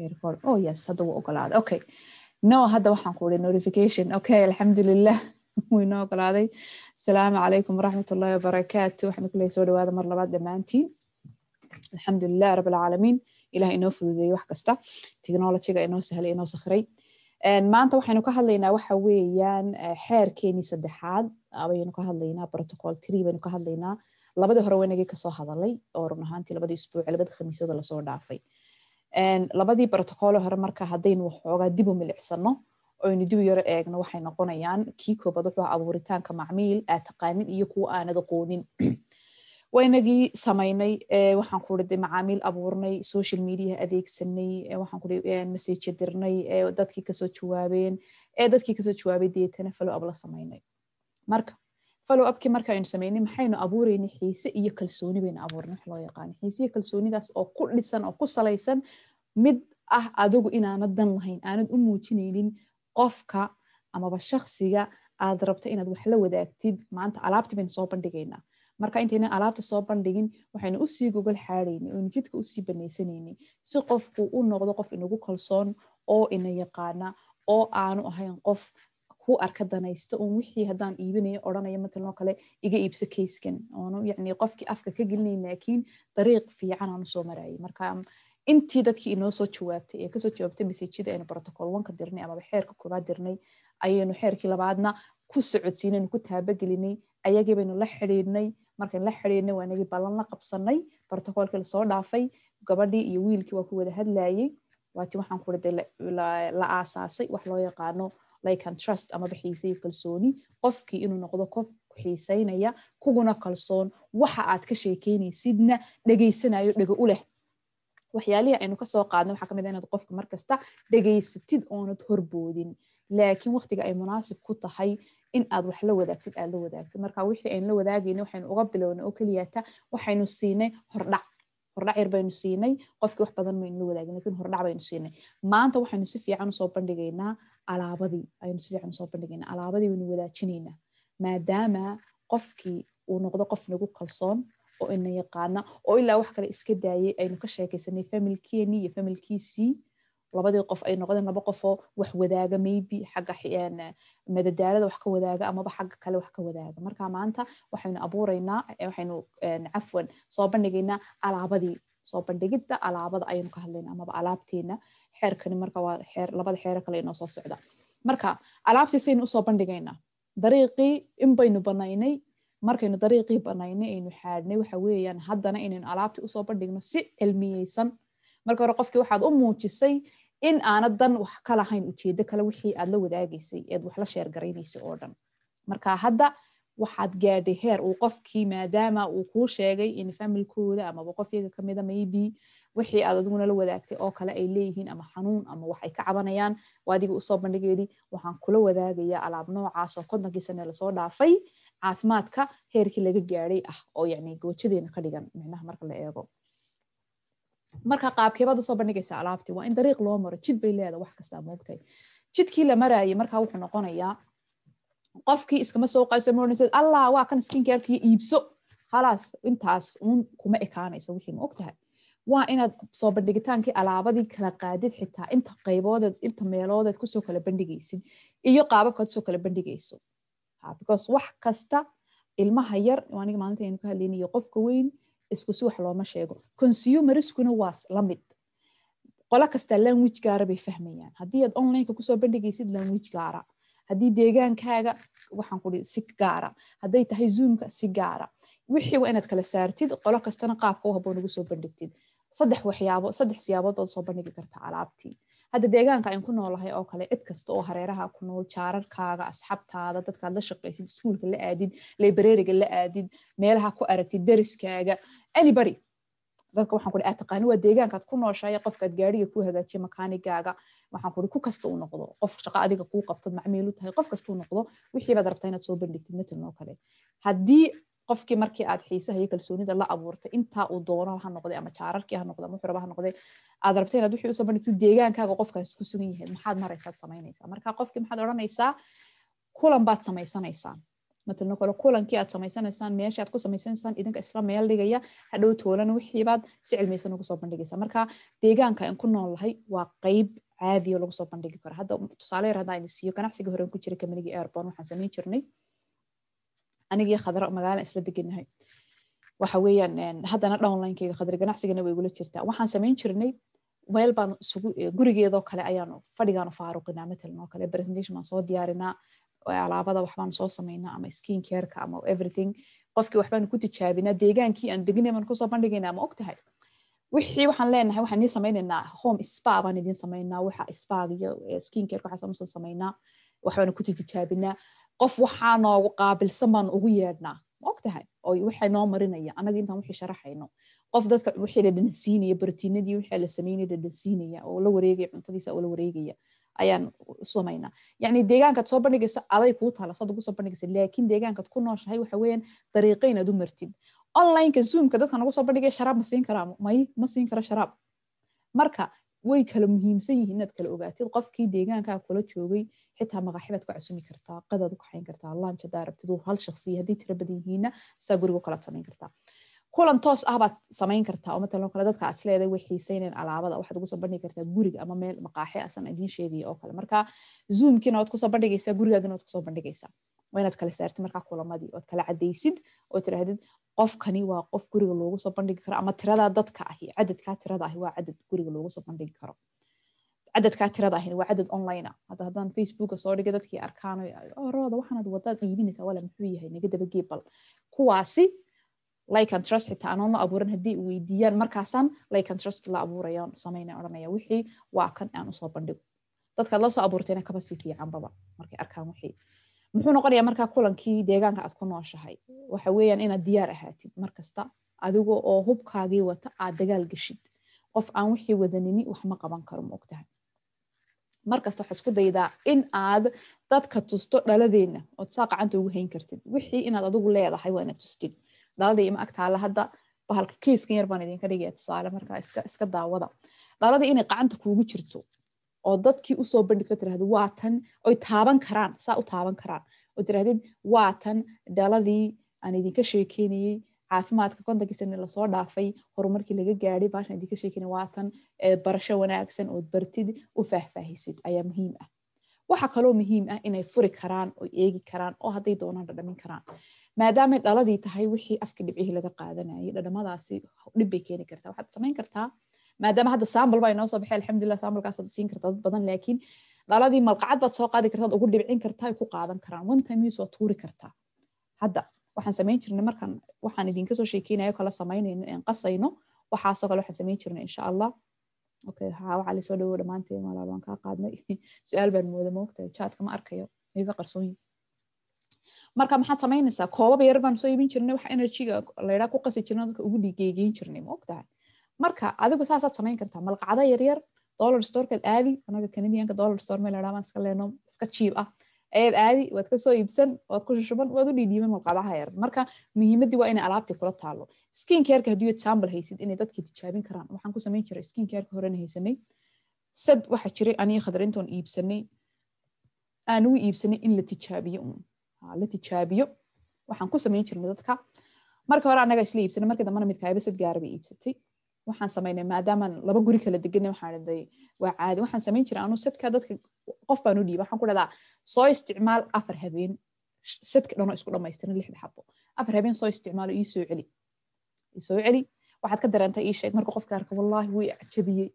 aamdulilah wnoo ogolaaday asalaamu calaykum waraxmatullahi wabarakaatu waxaan kule soo dhawaada mar labaad dhammaantiin alxamdulilah rabalcaalamiin ilah inoo fududeeyey wax kasta technologyga inoo sahlay inoo sakhiray maanta waxaynu ka hadlaynaa waxa weeyaan eh, xeerkeenii saddexaad abaynu ka hadlaynaa protocol tree baynu ka hadlaynaa labadii hore waynagii kasoo hadalay oo run ahaantii labadii isbuuc labadii khamiisooda lasoo dhaafay labadii brotocoolo hore marka haddaynu waxoogaa dib u milicsano oynu dib yaro eegno waxay noqonayaan kii koobaad wuxuu abuuritaanka macmiil aad taqaanin iyo kuwa aanad aqoonin waynagii samaynay waxaan ku dhi macaamiil abuurnay social media adeegsanay waxaan ku dhi message dirnay dadkii kasoo jawaabeen ee dadkii kasoo jawaabay deetana follow up la samaynay marka follow upkii marka aynu samaynay maxaynu abuuraynay xiise iyo kalsooni baynu abuurnay wax loo yaqaano xiise iyo kalsoonidaas oo ku dhisan oo ku salaysan mid ah adigu inaana dan lahayn aanad u muujinaynin qofka amaba shaksiga aad rabto inaad wax la wadaagtid maanta alaabta baynu soo bandhigaynaa marka intayna alaabta soo bandhigin waxaynu usii gogol xaadhaynay oynu jidka usii banaysanaynay si qofku u noqdo qof inagu kalsoon oo ina yaqaana oo aanu ahayn qof ku arka danaysta uun wixii haddaan iibinayo odhanayo matalnoo kale iga iibso kayskan oonu yacni qofkii afka ka gelinay laakiin dariiq fiican aanu soo marayay marka intii dadkii inoo jawaabtay ee kasoo jawaabtay masejyada aynu brotocol onka dirnay amaba xeerka koobaad dirnay ayaynu xeerkii labaadna ku socodsiinaynu ku taabagelinay ayagii baynu la xidhiidhnay markaynu la xidhiidhnay waa inagii ballan la qabsanay brotocoolkii lasoo dhaafay gabadhii iyo wiilkii waa ku wada hadlayay waatii waxaan kuri de la aasaasay wax loo yaqaano lycan trust amaba xiisay kalsooni qofkii inuu noqdo qof kuxiisaynaya kuguna kalsoon waxa aad ka sheekeynaysidna dhegaysanayo dhego u leh waxyaalihii aynu kasoo qaadna waxaa kamid ah inaad qofka markasta dhegaysatid oonad horboodin laakiin waqtiga ay munaasib ku tahay in aad wax la wadaagtid aad la wadaagtid marka wixii aynu la wadaagayna waxaynu uga bilowna oo keliyata waxaynu siinay hordhac hordhac yar baynu siinay qofkii wax badan maynu la wadaagin lakiin hordhac baynu siinay maanta waxaynu si fiican usoo bandhigaynaa alaabadii aynu si fiican usoo bandhigaynaa alaabadii waynu wadaajinaynaa maadaama qofkii uu noqdo qof nagu kalsoon oo ina yaqaana oo ilaa wax kale iska daayay aynu ka sheekaysanay familkeeni iyo familkiisii labadii qof ay noqdeen laba qofoo wax wadaaga maybe xagga madadaalada wax ka wadaaga amaba xagga kale wax ka wadaaga marka maanta waxaynu abuuraynaa waxaynu cafwan soo bandhigaynaa alaabadii soo bandhigidda alaabada ayaynu ka hadlayna amaba alaabteena xeerkani marka waa xeer labada xeero kale inoo soo socda marka alaabtii usoo bandhigaynaa dariiqii in baynu banaynay markaynu dariiqii banayna aynu xaadhnay waxa weeyaan haddana inaynu alaabtii usoo bandhigno si cilmiyeysan marka hore qofkii waxaad u muujisay in aanad dan wax ka lahayn ujeedo kale wixii aad la wadaagaysay ead wax la sheergaraynaysay oo dhan marka hadda waxaad gaadhay heer uu qofkii maadaama uu kuu sheegay in familkooda amaba qof iyaga maybe wixii aad adiguna la wadaagtay oo kale ay leeyihiin ama xanuun ama waxay ka cabanayaan adiga usoo bandhigeedi waxaan kula wadaagayaa alaab noocaasoo kontonkii sane lasoo dhaafay caafimaadka heerkii laga gaaday ah oo yani goojadeena ka dhigan micnaha marka la eego marka qaabkeebaad usoo bandhigaysa alaabtii waa in dariiq loo maro jid bay leedahay wax kastaa moogtay jidkii la maraaye marka wuxuu noqonayaa qofkii iskama soo qayso ma allah waa kan skinkarekii iibso khalaas intaas uun kuma ekaanayso wixii ma waa inaad soo bandhigitaankii alaabadii kala qaadid xitaa inta qayboodeed inta meeloodeed kusoo kala bandhigaysid iyo qaababkaad usoo kala bandhigayso Ah, because wax kasta ilmaha yar aniga maalinta aynu ka hadlaynayo qofka weyn isku suwax looma sheego consumerskuna waa la mid qolo kasta language gaara bay fahmayaan haddii aad onlineka kusoo bandhigaysid language gaara haddii deegaankaaga waxaan kuri si gaara hadday tahay zoomka si gaara wixii waa inaad kala saartid qolo kastana qaabka u habboon ugu soo bandhigtid saddex waxyaabo saddex siyaabood baad usoo bandhigi kartaa alaabtii hadda deegaanka aan ku noolahay oo kale cid kasta oo hareeraha ku nool jaararkaaga asxabtaada dadkaad la shaqaysid iskuulka la aadid librariga la aadid meelaha ku aragtid dariskaaga anybody dadka waxaan kuri aad taqaani waa deegaankaad ku nooshahay qofkaad gaariga ku hagaajiya makaanigaaga waxaan kuri ku kasta uu noqdo qof shaqa adiga kuu qabtad macmiilu tahay qof kasta uu noqdo wixii baad inaad soo bandhigtid matalan kale haddii qofkii markii aad xiisaha iyo kalsoonida la abuurtay intaa uu doono ha noqday ama jaararkii ha noqday ama ha noqday aad rabtay inaad wixii u deegaankaaga qofkaas ku sugan yahay maxaad maraysaad samaynaysaa marka qofkii maxaad odhanaysaa kulan baad samaysanaysaan matalna kale kulankii aad samaysanaysaan meesha aad ku samaysanaysaan idinka isla meel dhigaya hadhow toolana wixiibaad si cilmiysan ugu soo bandhigaysa marka deegaanka aan ku nool lahay waa qayb caadiyo lagu soo bandhigi karo hadda tusaale yar haddaan siiyo ganacsiga hore ku jira kamanigii airbon waxaan samayn jirnay anigii khadra magaalan isla deganahay waxa weyaan haddana downlinekeyga khadra ganacsigana way igula jirtaa waxaan samayn jirnay meel baan isugu e, gurigeedoo kale ayaanu fadhigaanu faaruqinaa matalan oo kale presentation baan soo diyaarinaa alaabada waxbaan soo samaynaa ama skin careka ama everything qofkii waxbaanu ku tijaabinaa deegaankii aan degnay baan kusoo bandhigaynaa ma ogtahay wixii waxaan leenahay waxaan idiin samaynaynaa home spa baan idiin samaynaa waxa spag iyo e, skin careka waxaasamasan samaynaa waxbaanu ku tijaabinaa qof waxaa noogu qaabilsan baan ugu yeedhnaa ma ogtahay oo waxay noo marinaya anaga intaan wixii sharaxayno qof dadka wixii dhadhan siinaya bartiinadii wixii la sameynaya dhadhan siinaya oo la wareegaya cuntadiisa oo la wareegaya ayaan samaynaa yacni deegaankaad soo bandhigaysa aday kuu taala sada ku soo bandhigaysa laakiin deegaankaad ku nooshahay waxa weeyaan dariiqa inaad u martid onlineka zoomka dadka nagu soo bandhigaya sharaab ma siin karaa may ma siin karo sharaab marka way kala muhiimsan yihiin inaad kala ogaatid qofkii deegaanka kula joogay xitaa magaxibaad ku casumi kartaa qadaad u kaxayn kartaa lanj hadaa rabtid hal shaksiya haddii tiro badan yihiina saa guriga kala samayn kartaa kulan toos ah baad samayn kartaa oo matala kale dadka asleeda way xiiseyneen alaabada waxaad ugu soo bandhigi kartaa guriga ama meel maqaaxi asan idiin sheegaya oo kale marka zoomkiina waad kusoo bandhigaysaa gurigaagina waad kusoo bandhigaysaa waa inaad kala saartid markaa kulamadii ood kala cadaysid oo tiraahdid qofkani waa qof guriga loogu soo bandhigi karo ama tiradaa dadka ahi cadadkaa tirada ahi waa cadad guriga loogu soo bandhigi karo cadadkaa tirada ahina waa cadad online ah haddaan facebooka soo dhigay dadkii arkaan rooda waxaanaad wadaad iibinaysaa wala muxuu yahay naga dabagee bal kuwaasi like trust xitaa anoon ma abuuran haddii weydiiyaan markaasaan like trust la abuurayaan sameynaan odhanaya wixii waa kan aan usoo bandhigo dadkaad la abuurtayna kaba si fiicanbaba markay arkaan wixii muxuu noqonayaa markaa kulankii deegaanka aad ku nooshahay waxa weeyaan inaad diyaar ahaatid markasta adiga oo hubkaagii wata aad dagaal geshid qof aan wixii wadanini wax qaban karo maogtahay markasta waxaa isku daydaa in aad dadka tusto dhaladeena ood saa qacanta ugu hayn kartid wixii inaad adigu leedahay waa tustid dhalada ima agtaala hadda bahalka kiiskan yar baan idinka dhigaya tusaale markaa iska daawada dhalada inay qacanta kuugu jirto oo dadkii usoo bandhigto tirahda waa tan oy taaban karaan saa u taaban karaan oo tirahdeen waa dhaladii aan idinka sheekeynayey caafimaadka kontonki lasoo dhaafay horumarkii laga gaadhay baashan idinka sheekeynay waa barasho wanaagsan ood bartid u faahfaahisid ayaa muhiim ah waxaa kaloo muhiim ah inay furi karaan oo eegi karaan oo hadday doonaan dhadhamin karaan maadaamay dhaladii tahay wixii afka dhibcihii laga qaadanayay dhadhamadaasi dhib bay keeni kartaa waxaad samayn kartaa maadaama hadda sambalba inoo soo baxey alxamdulilah sambalkaasaad siin kartaa dad badan laakiin dhaladii malqacad baad soo qaadi kartaad ugu dhibcin kartaa ay ku qaadan karaan one time tuuri kartaa hadda waxaan samayn jirnay markaan waxaan idinka sheekeynayo kala samaynayno een qasayno waxaasoo kale waxaan samayn jirnay insha allah waxaa lasoo dhawow dhammaanteen kaa qaadnay su-aal baan mooda moogtahay chatka ma arkayo iga qarsoonyi marka maxaad samaynaysaa koobaba yar baan soo iibin jirnay wax enerjiga laydhaa ku qasi jirnay dadka ugu dhiigeegeyn jirnay moogtahay marka adigu saasaad samayn kartaa malqacda yaryar dollar storekaad aadi anaga canadianka dollar store meel dhamaan iska leeno iska jiib ah ayaad aadi waad kasoo iibsan waad ku shushuban waad u dhiidhiiban malqadaha yar marka muhiimaddii waa inay alaabtii kula taallo skin careka haddii aad haysid inay dadkii tijaabin karaan waxaan ku samayn jiray skin careka horena haysanay sad waxaa jiray aniga khadarintoon iibsanay aan ugu iibsanay in la tijaabiyo la tijaabiyo waxaan ku samayn jirnay dadka marka hore anaga isla iibsanay marka dambana midkaabasad gaara bay iibsatay waxaan samaynay maadaamaan laba guri kala deganna waxaanday waa caadi waxaan samayn jira anuu sadka dadka qof baan u dhiiba waxaan ku dhahdaa soo isticmaal afar habeen sadka dhanoo isku dhamaystiran lixda xabo afar habeen soo isticmaalo ii soo celi ii soo celi waxaad ka dareentay ii sheeg marka qofka arka wallaahi wuu acjabiyey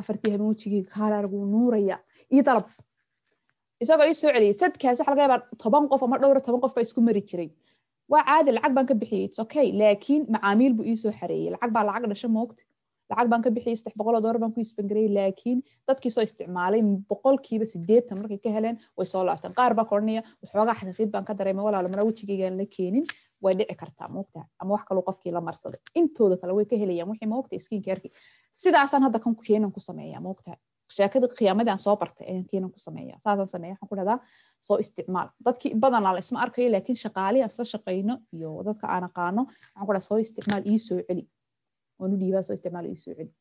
afartii habeen wejigeyga kaalaarguu nuuraya ii dalab isagoo ii soo celiyay sadkaas waxa laga yaabaa toban qof ama dhowr toban qof isku mari jiray waa caadi lacag baan ka bixiyay it's okay laakiin macaamiil buu ii soo xareeyey lacag baa lacag dhasha moogta lacag baan ka bixiyay saddex boqoloo dollar baan ku isbangarayay laakiin dadkii soo isticmaalay boqolkiiba sideetan markay ka heleen way soo laabtan qaar baa koranaya waxoogaa xasaasiyad baan ka dareemay walaalo mana wejigaygaan la keenin way dhici kartaa moogtaa ama wax kaloo qofkii la marsaday intooda kale way ka helayaan wixii moogta skiinkeerkii sidaasaan hadda kan keenan ku sameeyaa moogtaa sheekada qiyaamadii soo bartay ayaan keenan ku sameeyaa saasaan sameeya waxaan ku dhahdaa soo isticmaal dadkii badanaa isma arkayo laakiin shaqaalihi aan shaqayno iyo dadka aan aqaano waxaan ku dhahaa soo isticmaal ii soo celi oon u dhiibaa soo isticmaala ii soo celi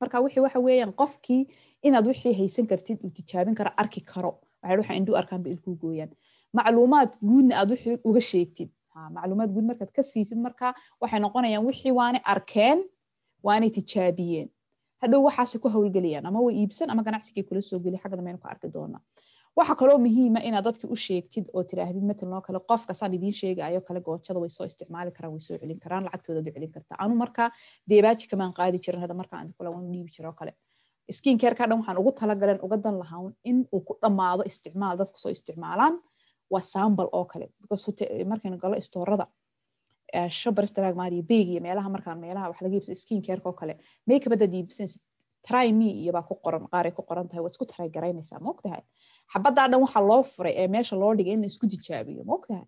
marka wixii waxa weeyaan qofkii inaad wixii haysan kartid uu tijaabin karo arki karo waxay waxa induu arkaanba ilkuu gooyaan macluumaad guudna aad wixii uga sheegtid macluumaad guud markaad ka siisid marka waxay noqonayaan wixii waanay arkeen waanay tijaabiyeen hadhow waxaase ku howlgelayaan ama way iibsan ama ganacsigii kula soo geli xagga dambeyn ku arki doonaa waxaa kaloo muhiima inaad dadki u sheegtid oo tiraahdid matalanoo kale qofka saan idiin sheegayo kale goojada way soo isticmaali karaan way soo celin karaan lacagtoodaad u celin kartaa anu markaa deebaaji kamaan qaadi jirin hadda markaan kula waan dhiibi jiro kale skiin keerka dhan waxaan ugu talagaleen uga dan lahaan in uu ku dhammaado isticmaal dadku soo isticmaalaan waa saambal oo kale because galo istoorada shabar istragmariya meelaha markaan meelaha wax laga iibso skiin keerka oo kale makeup haddaad iibsanaysid tryme iyobaa ku qoran qaaray ku qoran tahay waa isku trygaraynaysaa maogtahay xabadaa dhan waxaa loo furay ee meesha loo dhigay in la isku tijaabiyo maogtahay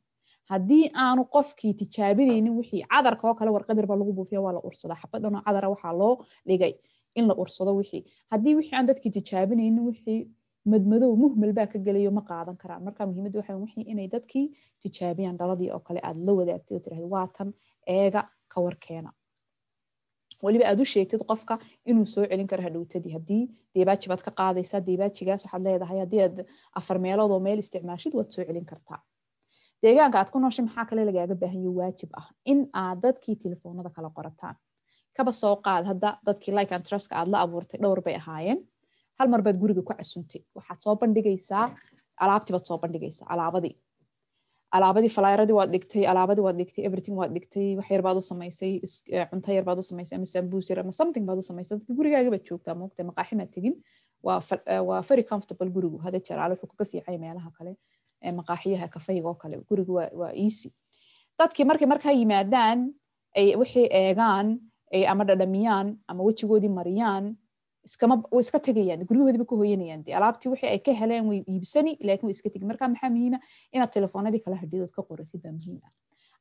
haddii aanu qofkii tijaabinaynin wixii cadarka oo kale warqadir baa lagu buufiya waa la ursadaa xabadhanoo cadara waxaa loo dhigay in la ursado wixii haddii wixii aan dadkii tijaabinaynin wixii madmadow muhmal baa ka gelayo ma qaadan karaan marka muhiimaddu waxa wixii inay dadkii tijaabiyaan dhaladii oo kale aad la wadaagtay oo tiraahda waatan eega ka warkeena waliba aad u sheegtid qofka inuu soo celin karo hadhowtadii hadii deebaaji baad ka qaadaysaa deebaajigaas waxaad leedahay haddii aad afar meeloodoo meel isticmaashid waad soo celin kartaa deegaanka aad ku nooshay maxaa kale lagaaga baahanyo waajib ah in aad dadkii telefoonada kala qorataan kaba soo qaad hadda dadkii like and truska aad la abuurtay dhowr bay ahaayeen hal mar baad guriga ku casuntay waxaad soo bandhigaysaa alaabtii baad soo bandhigaysaa alaabadii alaabadii flyradii waad dhigtay alaabadii waad dhigtay everything waad dhigtay wax yar u samaysay eh, cunto yar u samaysay ama sambuus yar ama something baad u samaysay dadka gurigaaga joogtaa moogta maqaaxi maad tegin eh, waa very comfortable gurigu hada jeer wuxuu kaga fiicay meelaha kale eh, maqaaxiyaha kafayga oo kale gurigu waa easy dadkii markay markaa yimaadaan ay wixii eegaan ama dhadhamiyaan ama wejigoodii mariyaan o iska tagayaan guryahooda ba hoyanayaan de alaabtii wixii ay ka heleen way iibsani lakin way iska tegi marka maxaa muhiima inaad telefoonadii kala hadhidood ka qoratid baa muhiim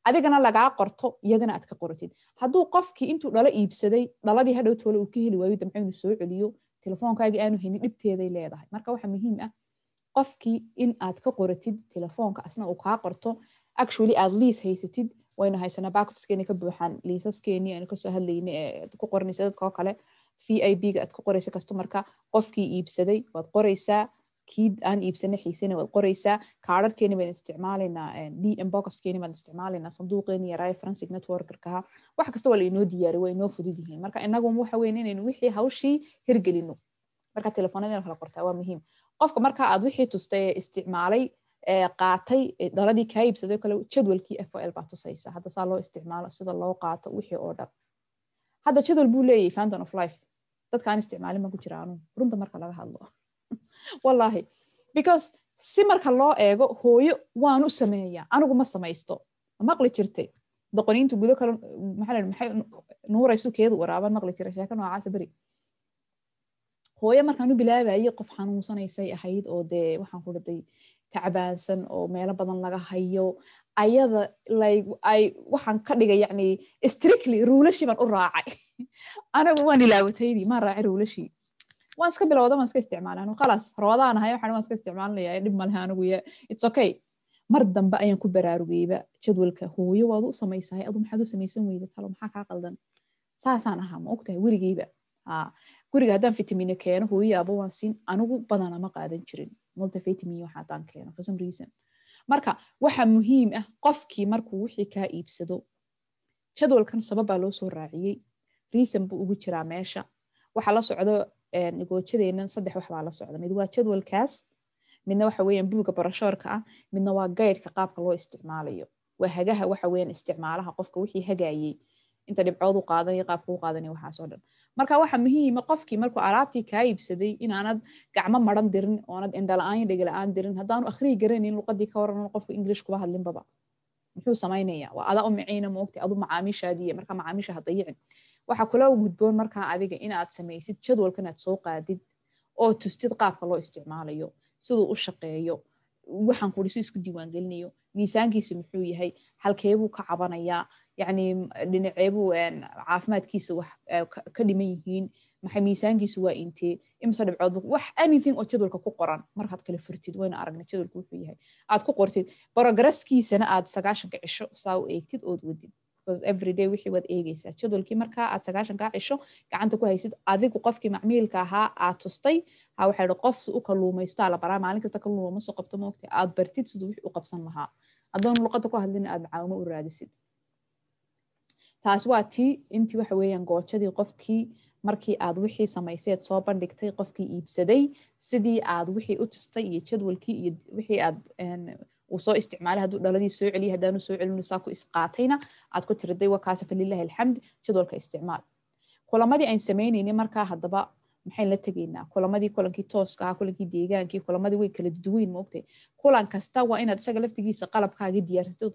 adigana lagaa qorto iyagana aad ka qoratid hadduu qofkii intuu dhalo iibsaday dhaladii hadhow uu ka heli waayo damco soo celiyo telefoonkaagii aanu haynin dhibteeday leedahay marka waxaa muhiim ah qofkii in aad ka qoratid telefoonka asna uu kaa qorto actually aad liis haysatid waynu haysanaa backofskeenii ka buuxaan liisaskeenii aynu kasoo hadlayna ku qoranaysa dadka kale v i b-ga aad ku qorayso customarka qofkii iibsaday waad qoreysaa kii aan iibsana xiisana waad qoraysaa kaararkeeni baan isticmaalaynaa eh, d mboxkeeni baan isticmaalaynaa sanduuqeeni yaraayo fransic networkerkaha wax kasta waa lainoo diyaari waa inoo fudud yihiin marka inagu waxa weyn inaynu wixii hawshii hirgelino marka telefoonada kala qortaa waa muhiim qofka marka aad wixii tustay isticmaalay eh, qaatay eh, daladii kaa iibsaday kale jadwalkii f o l baa tusaysa hadda saa loo isticmaalo sida loo qaato wixii oo dhan hadda jadwal buu leeyahay fountain of life dadka aan isticmaalin ma ku jira anu runta marka laga hadlo wallahi because si marka loo eego hooyo waan u sameeyaa anigu ma samaysto maqli jirtay doqoniinta gudo kale maxay nuuraysu keedu waraaban maqli jira sheeka noocaasa beri hooyo markaan u bilaabayay qof xanuunsanaysay ahayd oo dee waxaan ku tacbaansan oo meelo badan laga hayo ayada waxaan ka dhigay yani strictly ruulashii baan u raacay anagu waan ilaawataydii maan raaci ruulashii waan iska bilowda waan iska isticmaalan khalaas roodaan ahay waxaan waan iska isticmaalanaya dhib malaha anigu it's okay mar dambe ayaan ku baraarugeyba jadwalka hooyo waad u samaysahay adu maxaad u samaysan weyda talo maxaa kaa qaldan saasaan ahaa ma ogtahay werigeyba guriga haddaan fitamina keeno hooyo aba waan siin anigu badana ma qaadan jirin multivitamin waxaa keeno for some reason marka waxa muhiim ah qofkii markuu wixii kaa iibsado jadwalkan sababbaa loo soo raaciyey reason buu ugu jiraa meesha waxa la socdo goojadeenan saddex waxbaa la socda mid waa jadwalkaas midna waxa weeyaan buugga barashoorka ah midna waa gaydhka qaabka loo isticmaalayo waa hagaha waxa weeyaan isticmaalaha qofka wixii hagaayey inta dhibcoodu qaadany qaabkuu qaadany waxaasoo dhan marka waxa muhiima qofkii markuu alaabtii kaa iibsaday inaanad gacmo maran dirin oonad indhala-aan dhegala-aan dirin haddaanu akhriyi garaynin luqadii ka waran qofku ingiliish kuba hadlinbaba muxuu samaynaya waa adaa u miciina moogta adu macaamiishaadiiy marka macaamiisha ha dayicin waxa kula gudboon markaa adiga inaad samaysid jadwalkanaad soo qaadid oo tustid qaabka loo isticmaalayo siduu u shaqeeyo waxaan kudhiso isku diiwaangelinayo miisaankiisi muxuu yahay halkeebuu ka cabanayaa yani dhinaceebu caafimaadkiisa wax ka dhiman yihiin maxay miisaankiisu waa intee imise dhibcood wax anything oo jadwalka ku qoran markaad kala furtid waynu aragnay jadwalku wuxuu yahay aad ku qortid borograskiisana aad sagaashanka cisho saa u eegtid ood wadid everyday wixii waad eegeysaa jadwalkii markaa aad sagaashankaa cisho gacanta ku haysid adigu qofkii macmiilka ahaa aad tustay ha qof si u kaluumaystaa la baraa maalin kasta kaluuma qabto moogta aad bartid siduu wix u qabsan lahaa adoon luqadda ku hadlina aad macaawimo u raadisid taas waa tii intii waxa weeyaan goojadii qofkii markii aad wixii samayseed soo bandhigtay qofkii iibsaday sidii aad wixii u tustay iyo jadwalkii iyo wixii aad uu soo isticmaalay hadduu dhaladii soo celiyay haddaanu soo celin saa ku isqaatayna aad ku tiriday wakaasa falilahi alxamd jadwalka isticmaal kulamadii ayn samaynayni markaa haddaba maxayn la tegaynaa kulamadii kulankii tooska ahaa kulankii deegaankii kulamadii way kala duduweyn maogtay kulan kasta waa inaad isaga laftigiisa qalabkaaga diyaarsatid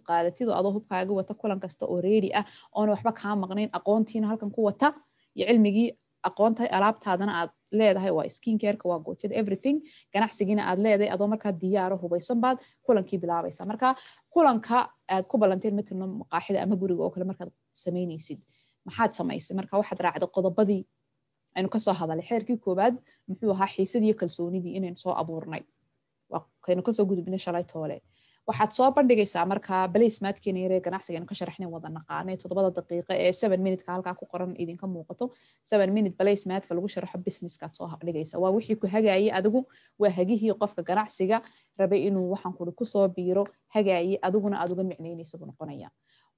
ood adoo hubkaaga wata kulan kasta oo reedi ah oona waxba kaa maqnayn aqoontiina halkan ku wata iyo cilmigii aqoonta alaabtaadana aad leedahay waa skin waa goojada everything ganacsigiina aad leedahay adoo markaa diyaaro hubaysan baad kulankii bilaabaysa marka kulanka aad ku ballanteen matalan maqaaxida ama guriga oo kale markaad samaynaysid maxaad samaysay marka waxaad raacday qodobadii aynu kasoo hadalay xeerkii koobaad muxuu ahaa xiisadiiyo kalsoonidii inaynu soo abuurnay kaynu kasoo gudubnay shalay toole waxaad soo bandhigaysaa markaa balaysmaadkeena yaree ganacsiga aynu ka sharaxnay wada naqaanay toddobada daqiiqa ee seven minutka halkaa ku qoran idinka muuqato seven minute balaysmaadka lagu sharaxo businesskaad soo dhigaysa waa wixii ku hagaayey adigu waa hagihii qofka ganacsiga rabay inuu waxaan kuri kusoo biiro hagaayey adiguna aad uga micnaynaysa buu noqonaya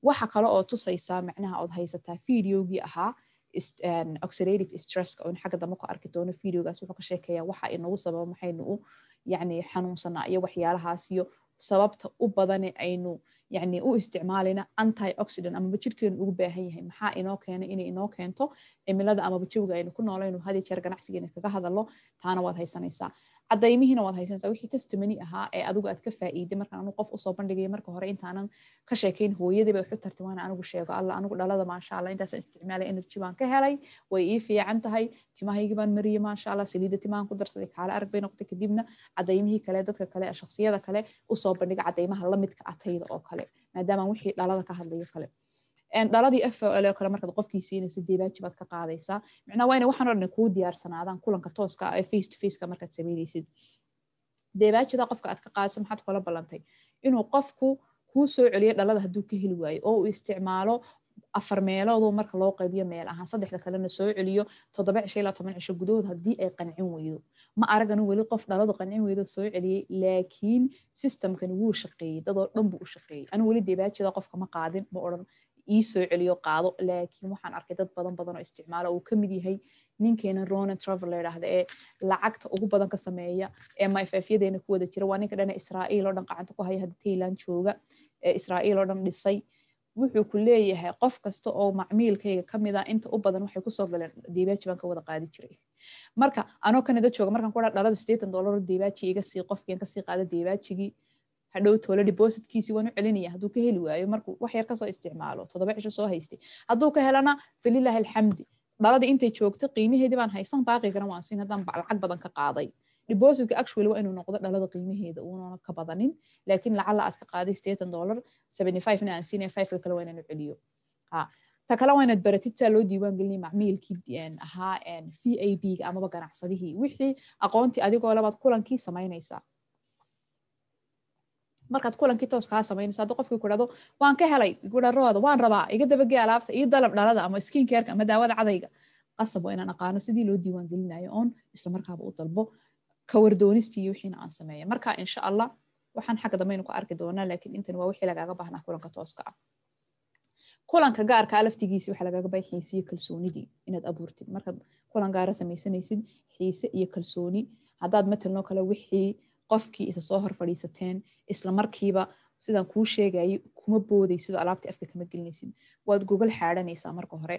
waxa kale oo tusaysaa macnaha ood haysataa fideogii ahaa Ähm, oxidative stress oon xagga dambe ku arki doono videogaas wuxuu ka sheekeeyaa waxa inagu sababa maxaynu u yacni xanuunsanaa iyo waxyaalahaas iyo sababta u badane aynu yacni u isticmaalina anti oxidant amaba jirkeenu ugu baahan yahay maxaa inoo keena inay inoo keento cimilada amaba jawiga aynu ku noolaynu hadii jeer ganacsigeena kaga hadalo taana waad haysanaysaa cadaymihiina waad haysanaysaa wixii testimony ahaa ee adigu aad ka faa'iiday markaan anu qof usoo bandhigaya marka hore intaanan ka sheekayn hooyadii bay waxu tarti waana anigu sheego alla anigu dhalada maasha allah intaasaan isticmaalay energy baan ka helay way ii fiican tahay timahaygii baan mariyey maasha allah saliida timahan ku darsaday kaale arag bay noqotay kadibna cadaymihii kale dadka kale shaksiyada kale usoo bandhiga cadaymaha lamidka atayda ah oo kale maadaama wixii dhalada ka hadlayo kale dhaladii fol kale markaad qofkii siinaysa dibaaji baad ka qaadaysaa micnaa waa ina waxaanoo dhan kuu diyaarsanaadaan kulanka tooska ee face to faceka markaad sameynaysid debaajida qofka aad ka qaadaysa maxaad kula ballantay inuu qofku kuu soo celiyo dhalada hadduu ka heli waayo oo uu isticmaalo afar meeloodoo marka loo qaybiyo meel ahaan saddexda kalena soo celiyo toddoba cisho ilaa toban cisho gudahood haddii ay qancin weydo ma araganu weli qof dhaladu qancin weydo soo celiyey laakiin sistamkani wuu shaqeeyey dadoo dhan buu u shaqeeyey anu weli debaajida qofka ma qaadin ma odhan ii soo celiyo qaado laakiin waxaan arkay dad badan badan oo isticmaala uu ka yahay ninkeena rona travel la yidhaahda ee lacagta ugu badan ka sameeya ee myfafyadeena ku wada jira waa ninka dhan israa'iil oo dhan qacanta ku haya hadda tayland jooga ee israa'iil oo dhan dhisay wuxuu ku leeyahay qof kasta oo macmiilkayga ka a ah, inta u badan waxay kusoo galeen deebaaji baan ka wada qaadi jiray marka anoo kanada jooga markaan ku dhaa dhalada sideetan dollar deebaaji iga sii qofkeen kasii qaada deebaajigii hadhow tolo dibositkiisii waan u celinaya hadduu ka heli waayo markuu wax yar kasoo isticmaalo toddoba cisho soo haystay hadduu ka helana falilaahi alxamdi dhaladii intay joogto qiimaheedii baan haysan baaqigana waan siin haddaan lacag badan ka qaaday dibositka actually waa inuu noqdo dhalada qiimaheeda uunan ka badanin laakiin lacala aad ka qaaday sdeetan dollar seventy five na aan siinaya fiveka kale waa inaan u celiyo ta kale waa inaad baratid saa loo diiwaan gelinay macmiilkii ahaa v a b-ga amaba ganacsadihii wixii aqoontii adigoo labaad kulankii samaynaysaa markaad kulankii tooskaaa samaynayso hadduu qofkii kuhado waan ka helay guarahooda waan rabaa iga dabagee alaabta iyo dalab dhalada ama skinkerka ama daawada cadayga qasab waa inaan aqaano sidii loo diiwaan gelinayo oon islamarkaaba u dalbo kawardoonistiiyo wixiina aan sameeya marka insha allah waxaan xagga dambaynu ku arki doonaa laakiin intan waa wixii lagaaga baahnaa kulanka tooska ah kulanka gaarkaa ah, laftigiisi waxa lagaaga baahan xiise iyo kalsoonidii inaad abuurtid markaad kulan gaara samaysanaysid xiise iyo kalsooni haddaad matelnoo kale wixii qofkii isa soo hor fadhiisateen isla markiiba sidaan kuu sheegayay kuma boodaysid oo alaabtii afka kama gelinaysid waad gogol xaadanaysaa marka hore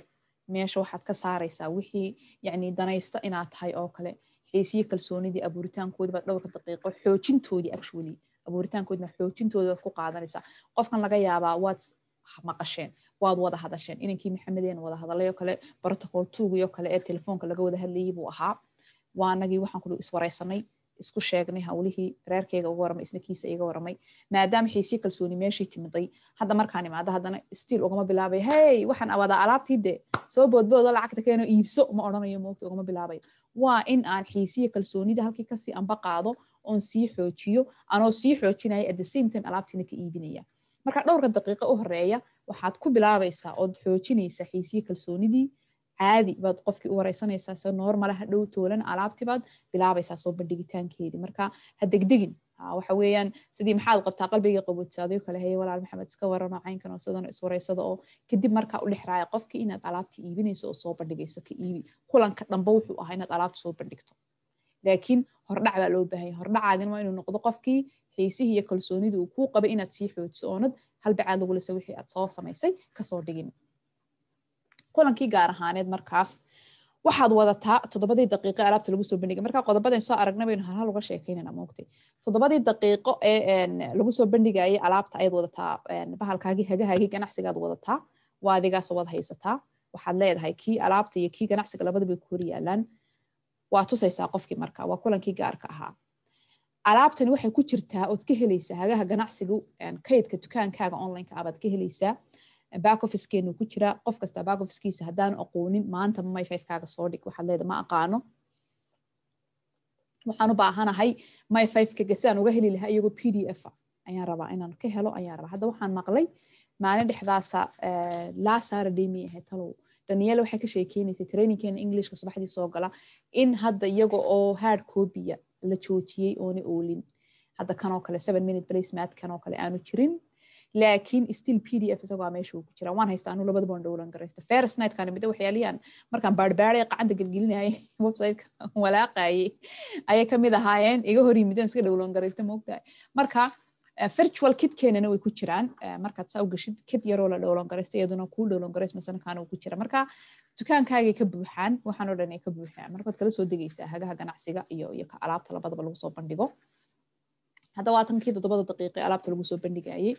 meesha waxaad ka saaraysaa wixii yacni danaysta inaad tahay oo kale xiisiyo kalsoonidii abuuritaankoodiba dhowrka daqiiqo xoojintoodii actually abuuritaankoodina xoojintooda waad ku qaadanaysaa qofkan laga yaabaa waad maqasheen waad wada hadasheen inankii maxamedeen wada hadalayo kale protocol tuugiyo kale ee telefoonka laga wada hadlayay buu ahaa waanagii waxaan ku iswaraysanay isku sheegnay hawlihii reerkeyga uga waramay isna kiisa iga waramay maadaama xiisii kalsooni meeshii timiday hadda markaan imaado haddana stiil ugama bilaabay hey waxaan awadaa alaabtii de soo boodboodo lacagta keeno iibso ma odhanayo moogta ugama bilaabayo waa in aan xiisiya kalsoonida halkii kasii anba qaado oon sii xoojiyo anoo sii xoojinaya at the same time alaabtiina ka iibinaya marka dhowrka daqiiqo u horeeya waxaad ku bilaabaysaa ood xoojinaysaa xiisiya kalsoonidii caadi baad qofkii u wareysanaysaa se normala hadhow toolan alaabtii baad bilaabaysaa soo bandhigitaankeedii marka ha degdegin waxa weeyaan sidii maxaad qabtaa qalbiga qaboojisaa adigo kale heye walaal maxamed iska warano caynkan oo sidan iswareysada oo kadib markaa u dhex qofkii inaad alaabta iibinayso oo soo bandhigayso ka iibi kulanka damba wuxuu ahaa inaad alaabta soo bandhigto laakiin hordhac baa loo baahanya hordhacaagan waa inuu noqdo qofkii xiisihii iyo kalsoonidii uu kuu qabay inaad sii xoojso oonad halbacaad lagulisa wixii aad soo samaysay kasoo dhigin kulankii gaar ahaaneed markaas waxaad wadataa toddobadii daqiiqo alaabta lagu soo bandhigay markaa qodobadan soo aragna baynu halhal uga sheekaynana moogtay toddobadii daqiiqo ee lagu soo bandhigayay alaabta ayaad wadataa bahalkaagii hagahaagii ganacsigaad wadataa waadigaas waad haysataa waxaad leedahay kii alaabta iyo kii ganacsiga labadaba ku hor yaalaan waa tusaysaa qofkii marka waa kulankii gaarka ahaa alaabtani waxay ku jirtaa ood ka helaysaa hagaha ganacsigu kaydka dukaankaaga onlineka abaad ka helaysaa back ku jira qof kasta back officekiisa haddaan aqoonin maanta myfive soo dhig waxaad leeda ma aqaano waxaan u baahanahay myfivekaga si aan uga heli lahay iyagoo p d f ah. ayaan rabaa inaan ka helo ayaan rabaa hadda waxaan maqlay maalin dhexdaasa eh, laa saaraday ahayd talow daniel waxay ka sheekeynaysay trainingkeena englishka subaxdii soo gala in hadda iyaga oo hard copiya la joojiyey oona oolin hadda kanoo kale seven minute placement kanoo kale aanu jirin laakiin still p d f isagooa meeshuu ku jiraa waan haysta anuu labada dhowlan garaysta ferrisnightkan mida waxyaaliyan markaan baarbaaday qacanta gelgelinayay websiteka walaaqayay ayay ka ahaayeen iga hor yimideen iska dhowlan garaysta moogtahay marka virtual kitkeenana way ku jiraan markaad saa u gashid kid yaroo la dhowlan garaysta iyaduna kuu dhowlan garays masankaan uu ku jira marka dukaankaagay ka buuxaan waxaan oo dhan ay ka buuxaan markaad kala soo degaysaa hagaha ganacsiga iyo iyo alaabta labadaba lagu soo bandhigo haddaba waa toddobada daqiiqa alaabta lagu soo bandhigayay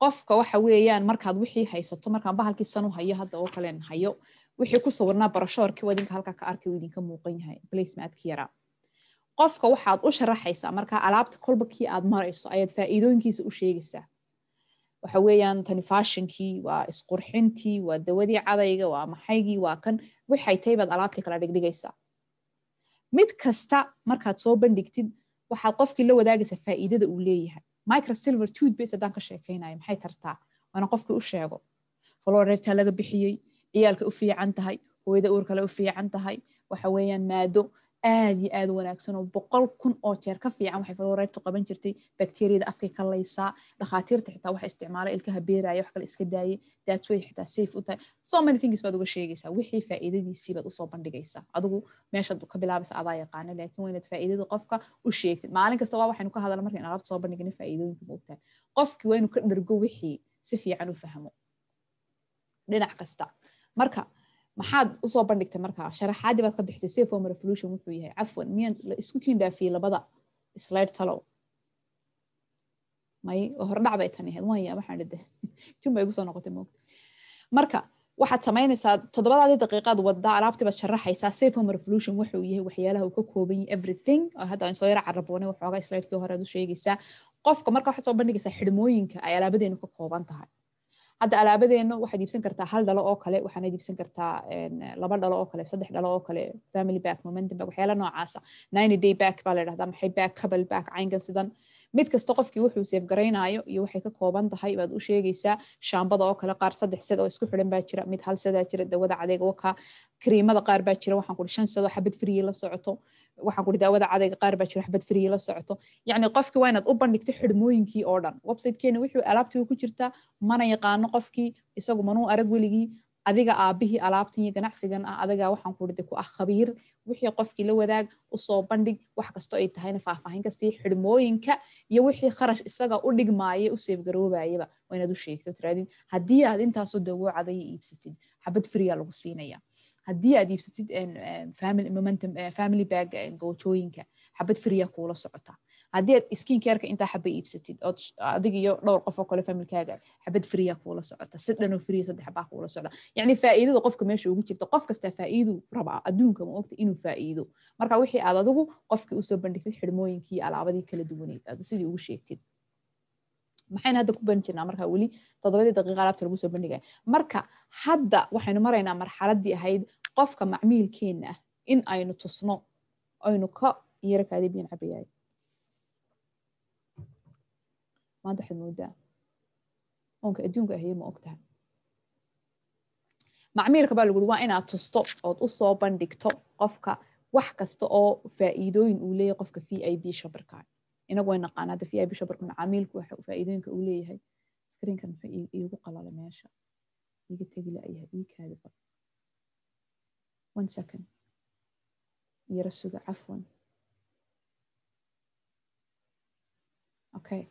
qofka waxa weeyaan markaad wixii haysato markaan bahalkii sanu hayo hadda oo kaleen hayo wixii ku sawirnaa barashoorkii wadinka halkaa ka arkay uu idinka muuqan yahay placemaadkii yaraa qofka waxaad u sharaxaysaa markaa alaabta kolba aad marayso ayaad faa'iidooyinkiisa u sheegaysaa waxa weeyaan tani faashinkii waa isqurxintii waa dawadii cadayga waa maxaygii waa kan waxay tahay alaabtii kala dhigdhigaysaa mid kasta markaad soo bandhigtid waxaad qofkii la wadaagaysaa faa'iidada uu leeyahay microsilver tuudbase haddaan ka sheekeynayo maxay tartaa waana qofkii u sheego faloreertaa laga bixiyey ciyaalka u fiican tahay hooyada uur kale u fiican tahay waxa weeyaan maado aad iyo aad wanaagsan boqol kun oo jeer ka fiican waxay faloreybtu qaban jirtay bakteriyada afkay ka laysaa dhakhaatiirta xitaa waxa isticmaala ilkaha beeraya wax kale iska daayay daatway xitaa safe u tahay so many things baad uga sheegaysaa wixii faa'iidadiisii baad usoo bandhigaysaa adigu meeshaad ka bilaabaysa adaa yaqaana laakiin waa faa'iidada qofka u sheegtid maalin kasta waa waxaynu ka hadalna marka in alaabta soo bandhigina faa'iidooyinka moogtahay qofkii waa ka dhergo wixii si fiican u fahmo dhinac kasta marka maxaad usoo bandhigtay markaa sharaxaadii baad ka bixisay si form revolution wuxuu yahay cafwan miyaan isku kiindhaafiyey labada slide talow may hordhac bay tan ahayd waanya waxaan dhide jumba igu soo noqotay moogta marka waxaad samaynaysaa toddobadaadii daqiiqaad waddaa alaabtii baad sharaxaysaa safe revolution wuxuu yahay waxyaalaha uu ka kooban yahay everything oo ah, hadda aan soo yara caraboonay waxoogaa slide-kii u sheegaysaa qofka marka waxaad soo bandhigaysaa xidhmooyinka ay alaabadeenu ka kooban tahay hadda alaabadeena waxaad iibsan kartaa hal dhalo oo kale waxaana iibsan kartaa laba dhalo oo kale saddex dhalo oo kale family back momentum back waxyaala noocaasa ninety day back baa la dhahdaa maxay back habel back caynkan sidan mid kasta qofkii wuxuu seefgaraynaayo iyo waxay ka kooban tahay baad u sheegaysaa shaambada oo kale qaar saddex sad oo isku xidan baa jira mid hal sadaa jira dawada cadeega waka kariimada qaar baa jira waxaan kuri shan sadoo xabad friyi la socoto waxaan kuri daawada cadayga qaar baa jira xabad friyi la socoto yacni qofkii waa inaad u bandhigto xidhmooyinkii oo dhan websitekeena wuxuu alaabtii ku jirtaa mana yaqaano qofkii isagu manuu arag weligii adiga aabihii alaabtan iyo ganacsigan ah adagaa waxaan kuuri de ku ah khabiir wixii qofkii la wadaag usoo bandhig wax kasto ay tahayna faahfaahin kastii xidhmooyinka iyo wixii kharash isaga u dhigmaaye u seefgaroobayaba waa inaad u sheegto tiraadid haddii aad intaasoo dawoocad ay iibsatid xabad friyaa lagu siinaya haddii aad iibsatid family bag goojooyinka xabad friyaa kuula socota haddii aad skinkaarka intaa xaba iibsatid ood adig iyo dhowr qof oo kale familkaaga xabad friya kuula socota sidhanoo friya saddex baa kuula socda yacni faa'iidada qofka meesha ugu jirta qof kastaa faa'iiduu rabaa adduunka ma ogta inuu faa'iido marka wixii aad adigu qofkii usoo bandhigtid xidhmooyinkii alaabadii kala duwaneyd aad sidii ugu sheegtid maxaynu hadda ku barin jirnaa marka weli toddobadii daqiiqa alaabta lagu soo bandhigaya marka hadda waxaynu maraynaa marxaladii ahayd qofka macmiilkeenna ah in aynu tusno aynu ka yeerakaadii biin cabayaay maanta waxaad moodaa oonka adduunka ahaye ma ogtahay macmiilka baa laguri waa inaad tusto ood u soo bandhigto qofka wax kasta oo faa'iidooyin uu leeyahay qofka v i b shabirka inagu way naqaana hadda v i b shabirka macaamiilku waxa faa'iidooyinka uu leeyahay screenkan muxuu iigu qalala meesha iga tegi la'yahay ii kaadiba one second yara suga cafwan okay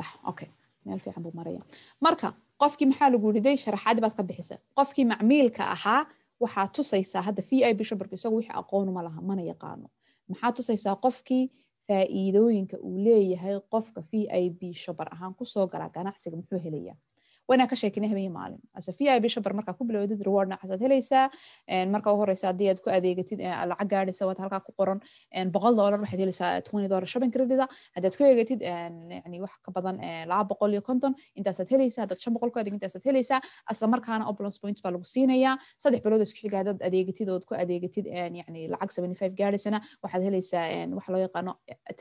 sax okay meel fiican buu maraya marka qofkii maxaa lagu riday sharaxaadi baad ka bixisay qofkii macmiilka ahaa waxaa tusaysaa hadda v i b shabarku isagu wixii aqoon uma laha mana yaqaano maxaa tusaysaa qofkii faa'iidooyinka uu leeyahay qofka v i b shabar ahaan kusoo galaa ganacsiga muxuu helayaa waynaan ka sheekina habeenye maalin ase v i b shabar markaa ku bilowdid rewardna xasaad helaysaa marka u horeysa haddii aad ku adeegatid lacag gaadhaysa waad halkaa ku qoran boqol dollar waxaad helaysaa twenty dollar shopping credita haddaad ku eegatid yani wax ka badan laba boqol iyo konton intaasaad helaysaa haddaad shan boqol ku adeeg intaasaad helaysaa asla markaana oblons points baa lagu siinayaa saddex bilood isku haddaad adeegatid ood ku adeegatid yani lacag seventy five gaadhaysana waxaad helaysaa wax loo yaqaano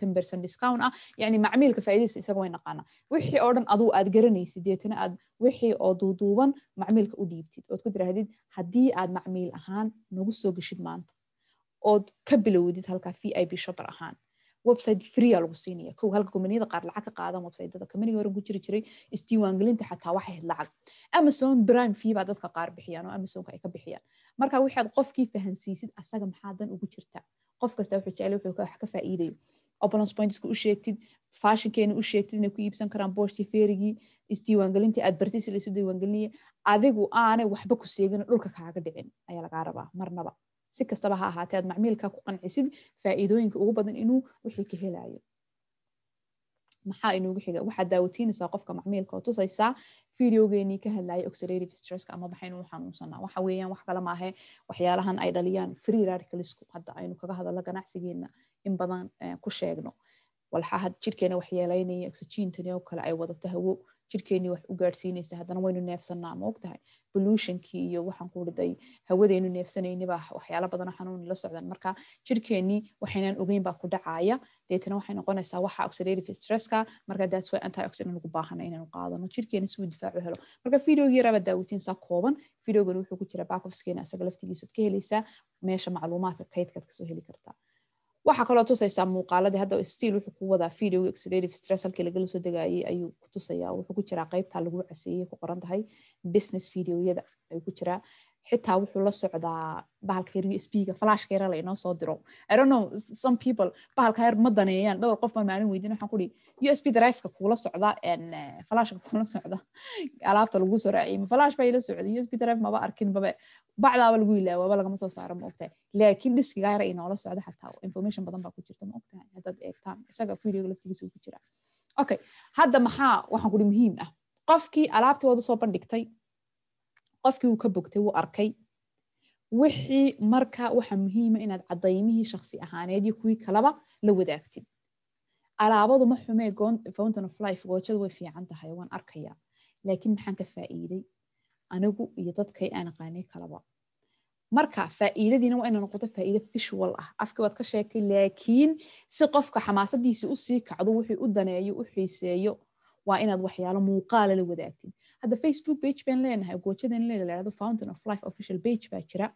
ten percent discount ah yani macmiilka faa'iidadiisa isaga way naqaana wixii oo dhan aduu aad garanaysid deetana aad wixii oo duuduuban macmiilka u dhiibtid ood ku tirahdid haddii aad macmiil ahaan nagu soo geshid maanta ood ka bilowdid halkaa v i b shopper ahaan website freea lagu siinaya kow halka kombaniyada qaar lacag ka qaadan websiteyada kamaniga horan ku jiri jiray isdiiwaangelinta xataa waxay ahayd lacag amazon prime fee baa dadka qaar bixiyaan oo amazonka ay ka bixiyaan marka waxaad qofkii fahansiisid asaga maxaa ugu jirta qof kasta wuxuu jecel wuxuu wax ka faa'iidayo oponopointiska u sheegtid fashinkeena u sheegtid inay ku iibsan karaan booshtii feerigii isdiiwaangelintii aad bartay si laysu adigu aanay waxba ku seegin dhulka kaaga dhicin ayaa lagaa rabaa marnaba si kastaba ha ahaatee aad macmiilkaa ku qancisid faa'iidooyinka ugu badan inuu wixii ka helayo maxaa inoogu xiga waxaad daawatiinaysaa qofka macmiilka oo tusaysaa videogeenii ka hadlayay oxalary stressk ama baxaynu u xanuunsanaa waxa weeyaan wax kale maahe waxyaalahan ay dhaliyaan free radicalsku hadda aynu kaga hadalno ganacsigeena in badan eh, ku sheegno walxaha jirkeena waxyeelaynaya oxygeentani oo kale ay wadato hawo jirkeeni wax u gaadsiinaysa haddana waynu neefsanaa ma bolutionkii iyo waxaan ku riday hawadaynu neefsanaynibaa waxyaala badanoo xanuun la socdaan marka jirkeeni waxaynaan ogeyn baa ku dhacaaya deetana waxay noqonaysaa waxa oxidative stresska marka that's why antioxidant ugu baahana inaynu qaadano jirkeena si uu difaacu helo marka videogii raba daawatiin saa kooban videogan wuxuu ku jira back of skin ka helaysaa meesha macluumaadka kaydkaad kasoo heli kartaa waxaa kaloo tusaysaa muuqaaladii hadda stiil wuxuu ku wadaa videoga exedative stress halkii lagala soo degayay ayuu ku tusaya wuxuu ku jiraa qeybta lagu caseeyey ku qoran tahay business videoyada ayuu ku jiraa xitaa wuxuu la socdaa bahalka yaryo sbga falashka yara la soo diro i some people bahalka yar ma daneeyaan dhowr qof baan maalin weydin waxaan kudhi usb driveka kuula socda eh, falashka kuula socda alaabta lagu soo raaciye ma falash baa ila socda usb drive maba arkin babe bacdaaba lagu ilaawaaba lagama soo saaro ma ogtahay laakiin dhiskiga yara inoola socda xataa information badan baa ku jirta ma ogtahay haddaad eegtaan isaga video laftigiisa ku jira okay hadda maxaa waxaan kudhi muhiim ah qofkii alaabti waad usoo bandhigtay qofkii wuu ka bogtay wuu arkay wixii marka waxa muhiima ah inaad cadaymihii shaksi ahaaneed iyo kuwii kalaba la wadaagtid alaabadu ma xumee fountain of life goojadu way fiican tahay waan arkayaa laakiin maxaan ka faa'iiday anigu iyo dadkay aan aqaanay kalaba marka faa'iidadiina waa inay noqoto faa'iide visual ah afkii waad ka sheegtay laakiin si qofka xamaasadiisi usii kacdo wuxuu u daneeyo u xiiseeyo waa inaad waxyaalo muuqaala la wadaagtid hadda facebook bage baan leenahay goojadan leeda layhahdo fountain of life official bage baa jira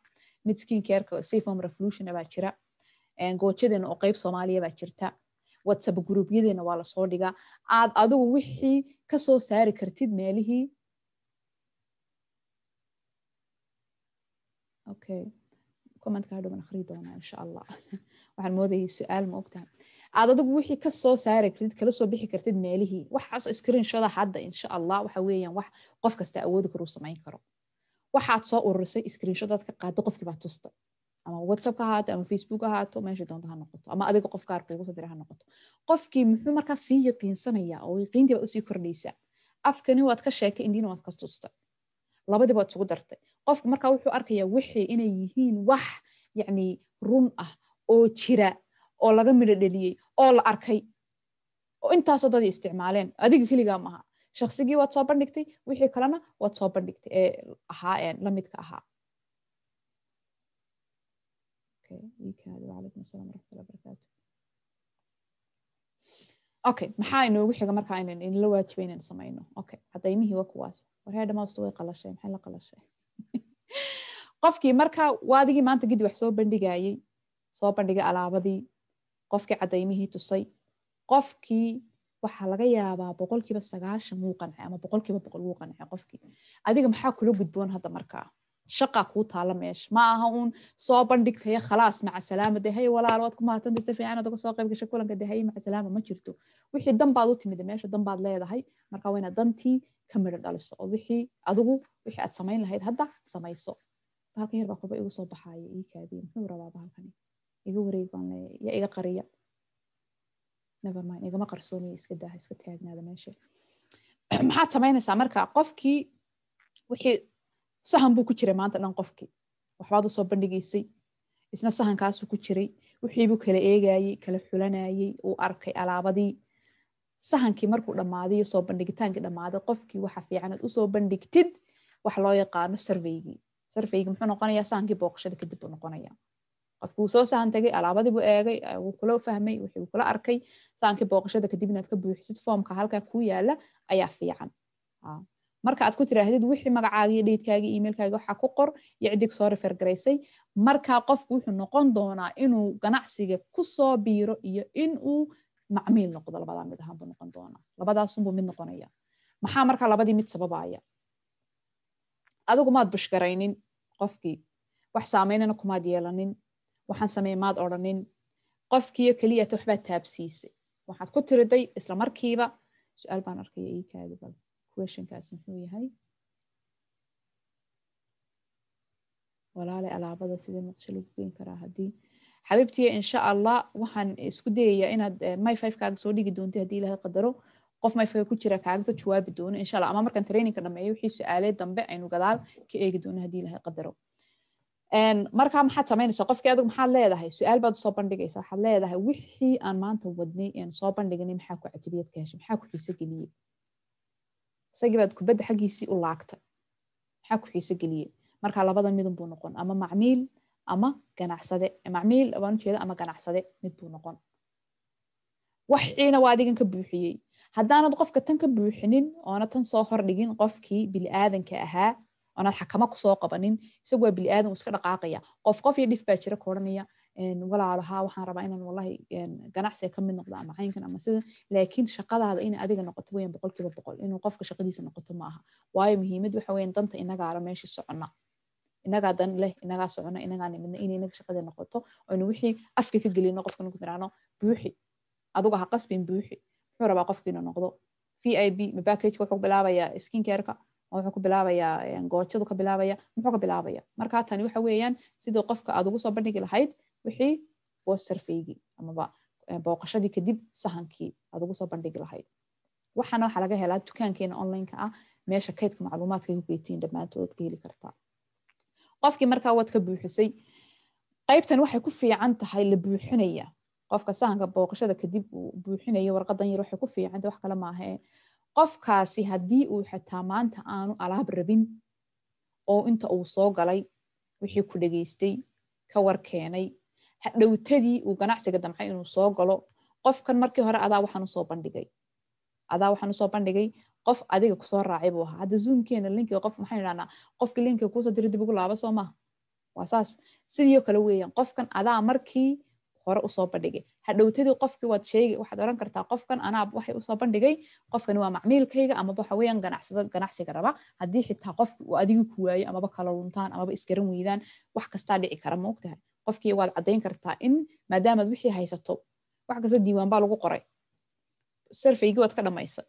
mid skin safom revolutiona baa jira goojadeena oo qeyb soomaaliya baa jirta whatsapp guruubyadeena waa lasoo dhigaa aad adugu wixii kasoo saari kartid meelihii okay commentka hadhow baan akhrii doonaa insha allah waxaan moodayay su-aal ma ogtahay aad adigu wixii kasoo saari kartid kalasoo bixi kartid meelihii waxaasoo screenshada ah hadda insha allah waxa weeyaan wax qof kasta awoodi karuu samayn karo waxaad soo ururisay screenshodaad ka qaado qofkii tusta ama whatsapp ka ahaato ama facebook ahaato meesha doonto ha noqoto ama adiga qof gaarka ugu soo ha noqoto qofkii muxuu markaa sii yaqiinsanaya oo yaqiintii baa usii kordhaysa afkani waad ka sheegtay indhiina waad ka tustay labadii baad isugu dartay qofku markaa wuxuu arkayaa wixii inay yihiin wax yacni run ah oo jira oo laga midho dheliyey oo la arkay oo intaasoo dadii isticmaaleen adiga keligaa maaha shaqsigii waad soo bandhigtay wixii kalena waad soo bandhigtay ee ahaa ee lamidka ahaa okay maxaa inoogu xiga markaa inan inla waajiba inan samayno okay cadaymihii waa kuwaas warhee dhamaastu way qalashay maxay la qalashay qofkii markaa waadigii maanta gidi wax soo bandhigayey soo bandhigay alaabadii qofkii cadaymihii tusay qofkii waxaa laga yaabaa boqolkiiba sagaashan wuu qancay ama boqolkiiba boqol wuu qancay qofkii adiga maxaa kula gudboon hadda markaa shaqaa kuu taala meesha ma aha uun soo bandhigtaya khalaas maca salaama de waad ku mahadsantahay si fiican odaga soo qayb gashay kulanka de hay ma jirto wixii dan baad u timid meesha dan baad leedahay marka waa dantii ka midho dhaliso oo wixii adigu wixii aad samayn lahayd hadda samayso halkan yar baa igu soo baxaaya ii kaadiye muxuu rabaa bahalkani iga wareeg eh, ya iga qariya igama qarsoonaya iska daaha iska taagnaada meesha maxaad samaynaysaa marka qofkii wixii sahan buu ku jiray maanta dhan qofkii waxbaad usoo bandhigaysay isna sahankaasuu ku jiray wixiibuu kala eegayey kala xulanayey uu arkay alaabadii sahankii markuu dhammaaday iyo soo bandhigitaankii dhammaaday qofkii waxa fiicanaad usoo bandhigtid wax loo yaqaano sarveygii sarveygi muxuu noqonayaa sahankii booqashada kadib buu noqonayaa qofkuu soo saan tagay alaabadiibuu eegay wuu kula fahmay wuu kula arkay saankii booqashada kadib inaad ka buuxisid foomka halkaa kuu yaala ayaa fiican marka aad ku tiraahdid wixii magacaagiiyo dhaydkaagii imailkaagi waxaa ku qor iyo cidig soo refergaraysay markaa qofku wuxuu noqon doonaa inuu ganacsiga ku biiro iyo inuu macmiil noqdo labadaa mid ahaan noqon doonaa labadaasunbuu mid noqonaya maxaa markaa labadii mid sababaya adigu maad bushgaraynin qofkii wax saameynana kumaad yeelanin waxaan samey maad odhanin qofkiiyo keliyaat waxbaad taabsiisay waxaad ku tiriday isla markiiba su-aal baan arkaya ii questionkaas muxuu yahay walaale alaabada sidii naqsha lagu geen karaa haddii xabiibtiya insha allah waxaan isku dayayaa inaad eh, myfive kaaga soo dhigi doonta haddii ilaahay qadaro qof myfive ku jira kaagasa jawaabi doono insha ama markaan traininka dhameeyo wixii su-aalee dambe aynu gadaal ka eegi doono haddii ilaahay qadaro markaa maxaad samaynaysa qofki adigu maxaad leedahay su-aal baad usoo bandhigaysa waxaad leedahay wixii aan maanta wadnay en soo bandhignay maxaa ku catibiyad ka heshay maxaa ku xiise geliyey isagii baad kubadda xaggiisii u laagtay maxaa ku xiise geliyey markaa labada midun buu noqon ama macmiil ama ganacsade macmiil waan ujeeda ama ganacsade mid buu noqon waxiina waa adigan ka buuxiyey haddaanad qofka tan ka buuxinin oona tan soo hordhigin qofkii bili aadanka ahaa onaad xakama kusoo qabanin isagu waa biliaadan iska dhaqaaqaya qof qof iyo dhif baa jira koranaya walaalaha waxaan rabaa inaan wallahi ganacsiga ka mid noqdo ama caynkan ama sida laakiin shaqadaada inay adiga noqoto weyan boqol boqol inuu qofka shaqadiisa noqoto maaha waayo muhiimad waxa weyan danta inagaala meeshii socona inagaa dan leh inagaa socona inagaa nimidna inay inaga shaqada noqoto oynu wixii afka ka gelino qofka nuku tiraano buuxi aduga ha qasbin buuxi muxuu rabaa qofkiinu noqdo v i b mabackage wuxuu bilaabayaa skin wuxuu ku bilaabayaa goojadu ka bilaabaya muxuu ka bilaabaya marka tani waxa weeyaan sidii qofka aad ugu soo bandhigi lahayd wixii boosterfaygii amaba booqashadii kadib sahankii aad ugu soo bandhigi lahayd waxaana waxaa laga helaa dukaankeena onlineka ah meesha kaydka macluumaadka ku keetiin dhammaantood ka heli kartaa qofkii markaa waad ka buuxisay qaybtan waxay ku fiican tahay la buuxinaya qofka sahanka booqashada kadib uu warqadan yar waxay ku fiican wax kale maaha qofkaasi haddii uu xitaa maanta aanu alaab rabin oo inta uu soo galay wixii ku dhegaystay ka warkeenay hadhowtadii uu ganacsiga damcay inuu soo galo qofkan markii hore adaa waxaan usoo bandhigay adaa waxaan usoo bandhigay qof adiga kusoo raacay buu ahaa hadda zoomkeena linkiga qof maxaan idhahnaa qofkii linkiga kuusoo dira dib ugu laaba soo maaha waa saas sidii oo kale weeyaan qofkan adaa markii hore usoo bandhigay hadhowtadii qofkii waad sheegi waxaad oran kartaa qofkan anaa waxay usoo bandhigay qofkan waa macmiilkayga amaba waxaweeyaan ganacsada ganacsiga raba haddii xitaa qofki adigi ku waayo amaba kala luntaan amaba isgaran weydaan wax kastaa dhici kara maogtahay qofkii waad caddayn kartaa in maadaamaad wixii haysato wax kasta diiwaan baa lagu qoray sarfaygii waad ka dhammaysa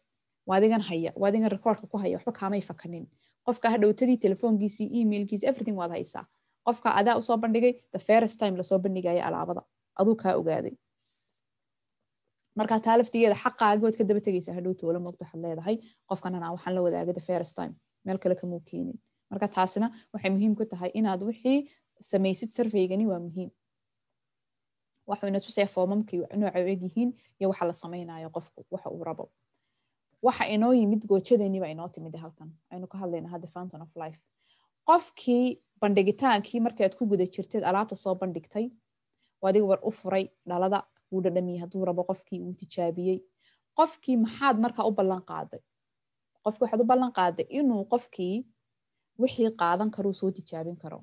waadigan haya waadigan rekoordka ku haya waxba kaamay fakanin qofka hadhowtadii telefoonkiisii emailkiisi everything waad haysaa qofka adaa usoo bandhigay the first time lasoo bandhigaya alaabada aduu kaa ogaaday marka taa laftigeeda ka daba tegeysaa hadhowta wala moogta leedahay qofkanan waxaan la wadaagay the first time meel kale kamuu keenin marka taasina waxay muhiim ku tahay inaad wixii samaysid sarfaygani waa muhiim waxayna tusaya foomamkii noocay eg yihiin iyo waxa la samaynayo qofku waxa uu rabo waxa inoo yimid goojadeennii inoo timid halkan aynu ka hadlayna hadda fountain of life qofkii bandhigitaankii markaad ku guda jirteed alaabta soo bandhigtay adiga war u furay dhalada wuu dhadhamiyey hadduu rabo qofkii uu tijaabiyey qofkii maxaad marka u ballan qaaday qofkii waxaad u ballan qaaday inuu qofkii wixii qaadan karuu soo tijaabin karo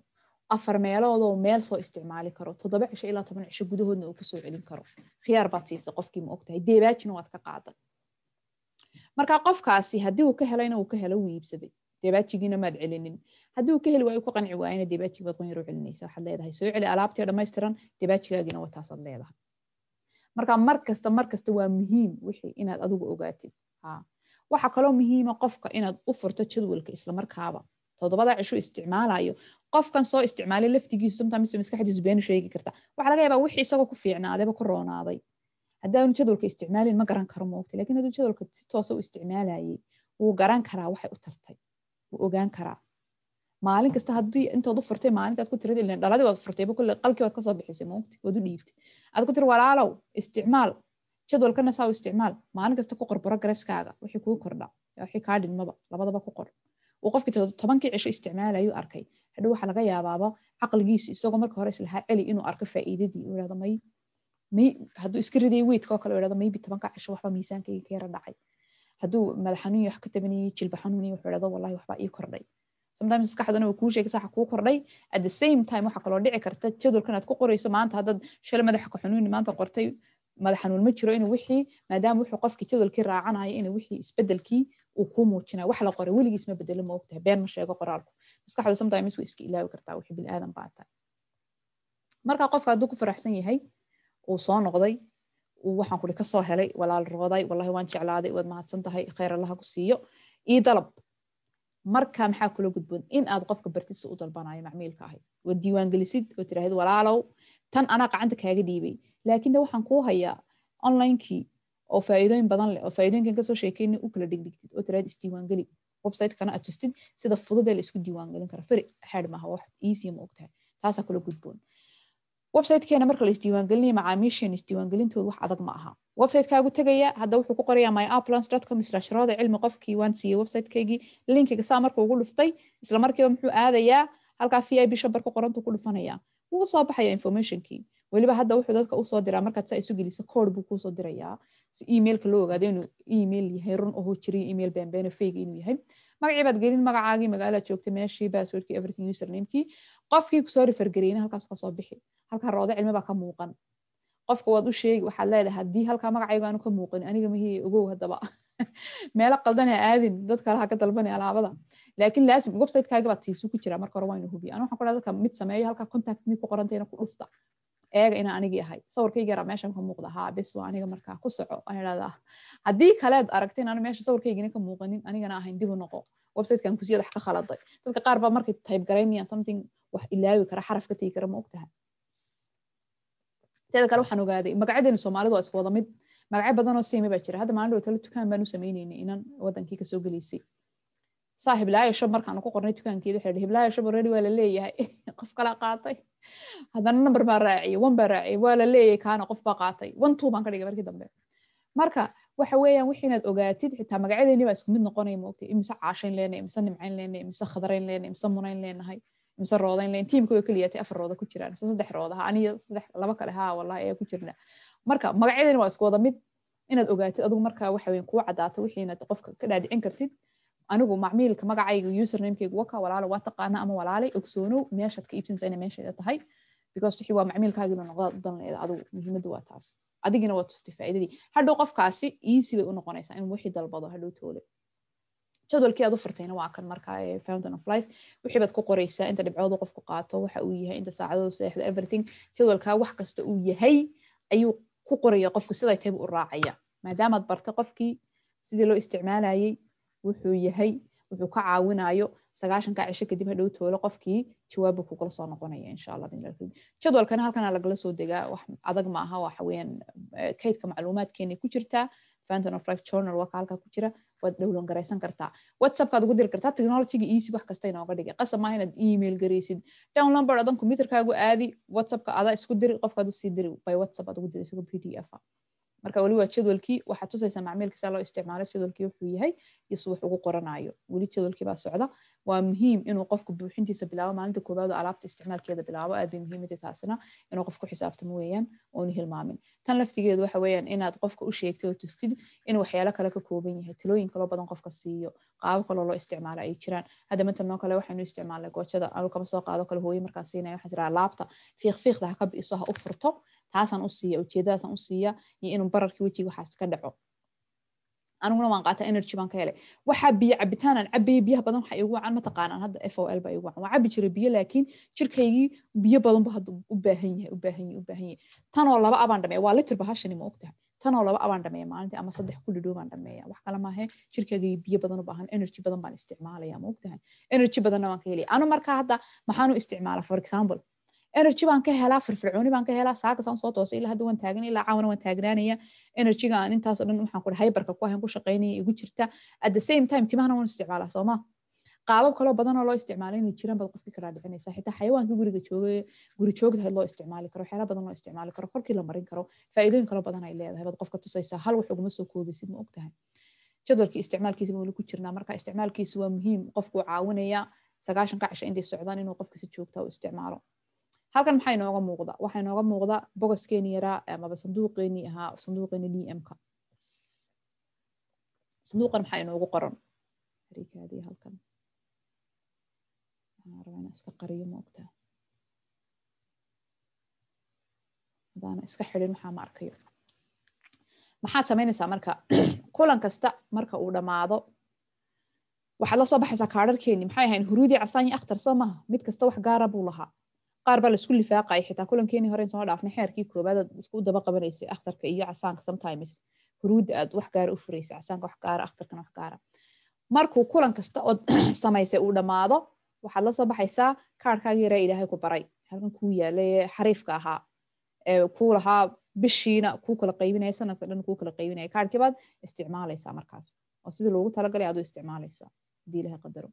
afar meeloodoo meel soo isticmaali karo todoba cisho ilaa toban cisho gudahoodna uu kusoo celin karo khiyaar baad siisa qofkii ma ogtahay deebaajina waad ka qaadan marka qofkaasi haddii uu ka helayna uu ka helo wuu iibsaday deebaajigiina maad celinin hadduu ka heli waayo ku qanci waayana deebaajigi baad qunyar u celinaysa waxaad leedahay soo celi alaabtee dhammaystiran deebaajigaagina wataasaad leedahay marka mar kasta mar kasta waa muhiim wixii inaad adigu ogaatid waxa kaloo muhiima qofka inaad u furto jadwalka islamarkaaba todobada cishu isticmaalayo qofkan soo isticmaalay laftigiisu sometimes maskaxdiisu beenu sheegi karta waxa laga yaabaa wixii isagoo ku fiicnaadayba ku roonaaday haddaanu jadwalka isticmaalin ma garan karo moogta laakiin hadduu jadwalka si toosa u isticmaalayay wuu garan karaa waxay u tartay wuu ogaan karaa maalin kasta haddii intood u furtay maalintaad ku tirada ilaa dhaladii waad furtayba kulle qalkii waad kasoo bixisay moogti waad u dhiibtay aad ku tiri walaalow isticmaal jadwalkana saa u isticmaal maalin kasta ku qor borogreskaaga wixii kuu kordha wixii kaa dhinmaba labadaba ku qor uu qofkii tobankii cisho isticmaalayuu arkay hadhow waxaa laga yaabaaba caqligiisi isagoo marka hore islahaa celi inuu arko faa'iidadii uu ihahdo may hadduu iska riday weydka kale uu ihahdo maybe tobanka cisho waxba miisaankayga keera dhacay hadduu madaxanuun wax ka tabanayay jilba xanuun iyo wuxuu dhado wallahi waxbaa ii kordhay sometimes maskaxduna wuu kuu sheegay saxa kuu kordhay at the same time waxaa kaloo dhici karta jadwalkan aad ku qorayso maanta haddaad shalay madaxa ka xanuuni maanta qortay madax xanuun ma jiro inuu wixii maadaama wuxuu qofkii jadwalkii raacanayo inuu wixii isbedelkii uu kuu muujinaa wax la qoray weligiis ma bedelo ma ogtahay been ma sheego qoraalku maskaxdu sometimes way iska ilaawi kartaa wixii bini aadan baa tahay marka qofka hadduu ku faraxsan yahay uu soo noqday waxaan kuli kasoo helay walaal rooday walahi waan jeclaaday waad mahadsan tahay khayr allaha ku siiyo ii dalab marka maxaa kula gudboon in aad qofka bartisa u dalbanayo macmiilka ahi waad diiwaangelisid oo tiraahid walaalow tan anaa qacanta kaaga dhiibay laakinna waxaan kuu hayaa onlinekii oo faa'iidooyin badan leh oo faa'iidooyinkan kasoo sheekayna u kala dhigdhigtid oo tiraahid isdiiwaangeli website aad tustid sida fudud la isku diiwaangelin kara feri xeed maaha wax easy ma og taasaa kula gudboon websitekeena marka la isdiiwaangelinaya macaamiisheen isdiiwaangelintooda wax adag ma aha websitekagu tegaya hadda wuxuu ku qoraya myaplanccom rooda cilmi qofkii waan siiyey websitekeygii linkiga saa marka ugu dhuftay isla markiiba muxuu aadayaa halkaa v i b shambar ku qorantu ku dhufanaya wuu usoo baxaya informationkii weliba hadda wuxuu dadka usoo diraa markaad saa isu gelisa kood buu kuusoo dirayaa si emailka loo ogaado inuu email yahay run oho jiriyo email beenbeeno feyga inuu yahay magacii baad gelin magacaagii magaalaad joogta meeshii baaswordkii everything usernamekii qofkii kusoo refergareyna halkaas kasoo bixi halkaa roodo cilmibaa ka muuqan qofka waad u sheegi waxaad leedahay haddii halkaa magacaygu ka muuqin aniga mahii ogow haddaba meelo qaldan ha aadin dad kale ha ka dalbanay alaabada laakiin laasim websitekaagi baad ku jiraa marka hore waynu hubiya anu waxaan ku dhaha dadka mid sameeyo halkaa contact mid ku qorantayna ku dhufta eega inaa anigii ahay sawirkaygi yaraa meeshan ka muuqda haa bis waa aniga markaa ku soco aydhahdaa haddii kaleed aragti in meesha sawirkaygina ka muuqanin anigana ahayn dib u noqo websitekan kusiyad wax ka khaladay dadka qaar baa markay tayb garaynayaan something wax ilaawi kara xaraf ka tegi kara ma ogtahay teeda kale waxaan ogaaday magacyadeena soomaalidu waa isku wada mid magacyo badanoo simi baa jira hadda maalin dhow tala dukaan baan u sameyneynay inan wadankii kasoo geleysay saa hiblaayo shab markaan ku qornay dukaankeeda waxay hiblaayo shab already waa la leeyahay qof kala qaatay haddana number baa raaciyay one baa raaciyay waa la leeyahay kaana qof baa qaatay one two baan ka dhigay markii dambe marka waxa weeyaan wixii inaad ogaatid xitaa magacyadeeni baa isku mid noqonaya moogtay imise caashayn leenahay imise nimcayn leenahay imise khadarayn leenahay imise munayn leenahay imise roodayn leenahay tiimka way keliyaatay afar rooda ku jiraan imise saddex rooda aniyo saddex laba kale haa wallahi ayaa ku jirna marka magacyadeeni waa isku wada mid inaad ogaatid adigu marka waxa weyn kuu caddaata wixii inaad qofka ka dhaadicin kartid anigu macmiilka magacayga usernamekeyga waka walaalo waa taqaana ama walaalay ogsoonow meeshaad ka iibsanaysa ina meesheeda tahay because wixii waa macmiilkaagiiba noqda dalneeda adigu muhiimadda waa taas adigina waa tusti faa'iidadii hadhow qofkaasi easy bay u noqonaysaa in wixii dalbado hadhow toole jadwalkii aad u furtayna waa kan markaa fountain of life wixii baad ku qoraysaa inta dhibcoodu qofku qaato waxa uu yahay inta saacadoodu seexdo everything jadwalkaa wax kasta uu yahay ayuu ku qoraya qofku siday taybu u raacaya maadaamaad bartay qofkii sidii loo isticmaalayay wuxuu yahay wuxuu ka caawinayo sagaashanka cisho kadib hadhow toole qofkii jawaaba kugala soo noqonaya insha jadwalkana halkana lagala soo degaa wax adag ma aha eh, kaydka macluumaadkeena ku jirtaa Fountain of Life Journal waa halkaa ku jira waad dhowlan garaysan kartaa WhatsAppkaad ugu diri kartaa technology easy wax kasta inooga dhigay qasab maaha inaad email garaysid down number adan computerkaagu aadi WhatsAppka adaa isku diri qofkaad usii diri by WhatsApp aad ugu diraysa pdf marka waliba jadwalkii waxaad tusaysaa macmiilka saa loo isticmaalo jadwalkii wuxuu yahay iyo si wax ugu qoranayo weli jadwalkii baa socda waa muhiim inuu qofku buuxintiisa bilaabo maalinta koobaad alaabta isticmaalkeeda bilaabo aad bay muhiimada taasina inuu qof xisaabtamo weeyaan oonu hilmaamin tan laftigeedu waxa weeyaan inaad qofka u sheegtay oo tustid inuu waxyaalo kale ka kooban yahay talooyin kaloo badan qofka siiyo qaabo kaloo loo isticmaalo ay jiraan hadda matalnoo kale waxaynu isticmaalnay goojada anu kama soo qaado kale hooye markaa siinaya waxaan tiraa alaabta fiiq ha ka bi'iso ha u furto taasaan u siiya ujeedadaasaan u siiya iyo inuu bararkii wejiga waxaas ka dhaco aniguna waan qaata energy baan ka helay waxaa biyo cabitaanaan cabaya biyaha badan waxa igu wacan mataqaanaan hadda f o l baa igu wacan waan cabi jiray biyo laakiin jirkaygii biyo badan hadda u baahan yahay u baahan yahay u baahan yahay tanoo laba abaan dhameeya waa litir bahashani ma ogtahay tanoo laba abaan dhameeya maalintii ama saddex kulli dhoo baan dhameeya wax kale maahe jirkaygii biyo badan u baahan energy badan baan isticmaalaya ma ogtahay energy badanna waan ka helaya anu markaa hadda maxaanu isticmaala for example energy baan ka helaa firfircooni baan ka helaa saagasaan soo toosay ilaa hadda waan taagan ilaa caawana waan taagnaanaya energyga aan intaasoo dhan waxaan ku hyberka ku ahayn ku shaqaynaya igu jirta at the same time timahana waan isticmaalaa soomaa qaabab kaloo badanoo loo isticmaalay inay jiraan baad qofkii kalaa dhicinaysaa xitaa xayawaanka guriga jooga guri joogdahayd loo isticmaali karo waxyaala badan loo isticmaali karo korkii la marin karo faa'iidooyin kaloo badan ay leedahay baad qofka tusaysaa hal wax uguma soo koobaysid ma ogtahay jadwalkii isticmaalkiisa ma wali ku jirnaa marka isticmaalkiisa waa muhiim qofkuu caawinaya sagaashanka cisho intay socdaan inuu qofkii si u isticmaalo halkan maxaa inooga muuqda waxaa inooga muuqda bogoskeenii yaraa amaba sanduuqeenii ahaa sanduuqeeni dmka sanduuqan maxaa inoogu qoran harikaadii halkan iska qariyo moogtaa hadaanan iska xidhin maxaa ma arkayo maxaad samaynaysaa marka kulan kasta marka uu dhammaado waxaad la soo baxaysaa kaadharkeenii maxay ahayn huruudii casaanyi akhtar soo maaha mid kasta wax gaara buu lahaa qaar baa laisku lifaaqaya xitaa kulankeenii horen soo dhaafnay xeerkii koobaadaad isku daba qabanaysay akhtarka iyo casaanka sometimes huruudda aad wax gaara u furaysay casaanka wax gaara akhtarkana wax gaara markuu kulan kasta ood samaysay uu dhammaado waxaad la soo baxaysaa kaarhkaagii yaraa ilaahay ku baray halkan kuu yaalay xariifka ahaa kuu lahaa bishiina kuu kala qaybinaya sanadka dhan kuu kala qaybinaya kaarhkii baad isticmaalaysaa markaas oo sidii loogu talagalay aduu isticmaalaysaa hadii ilaahay qadaro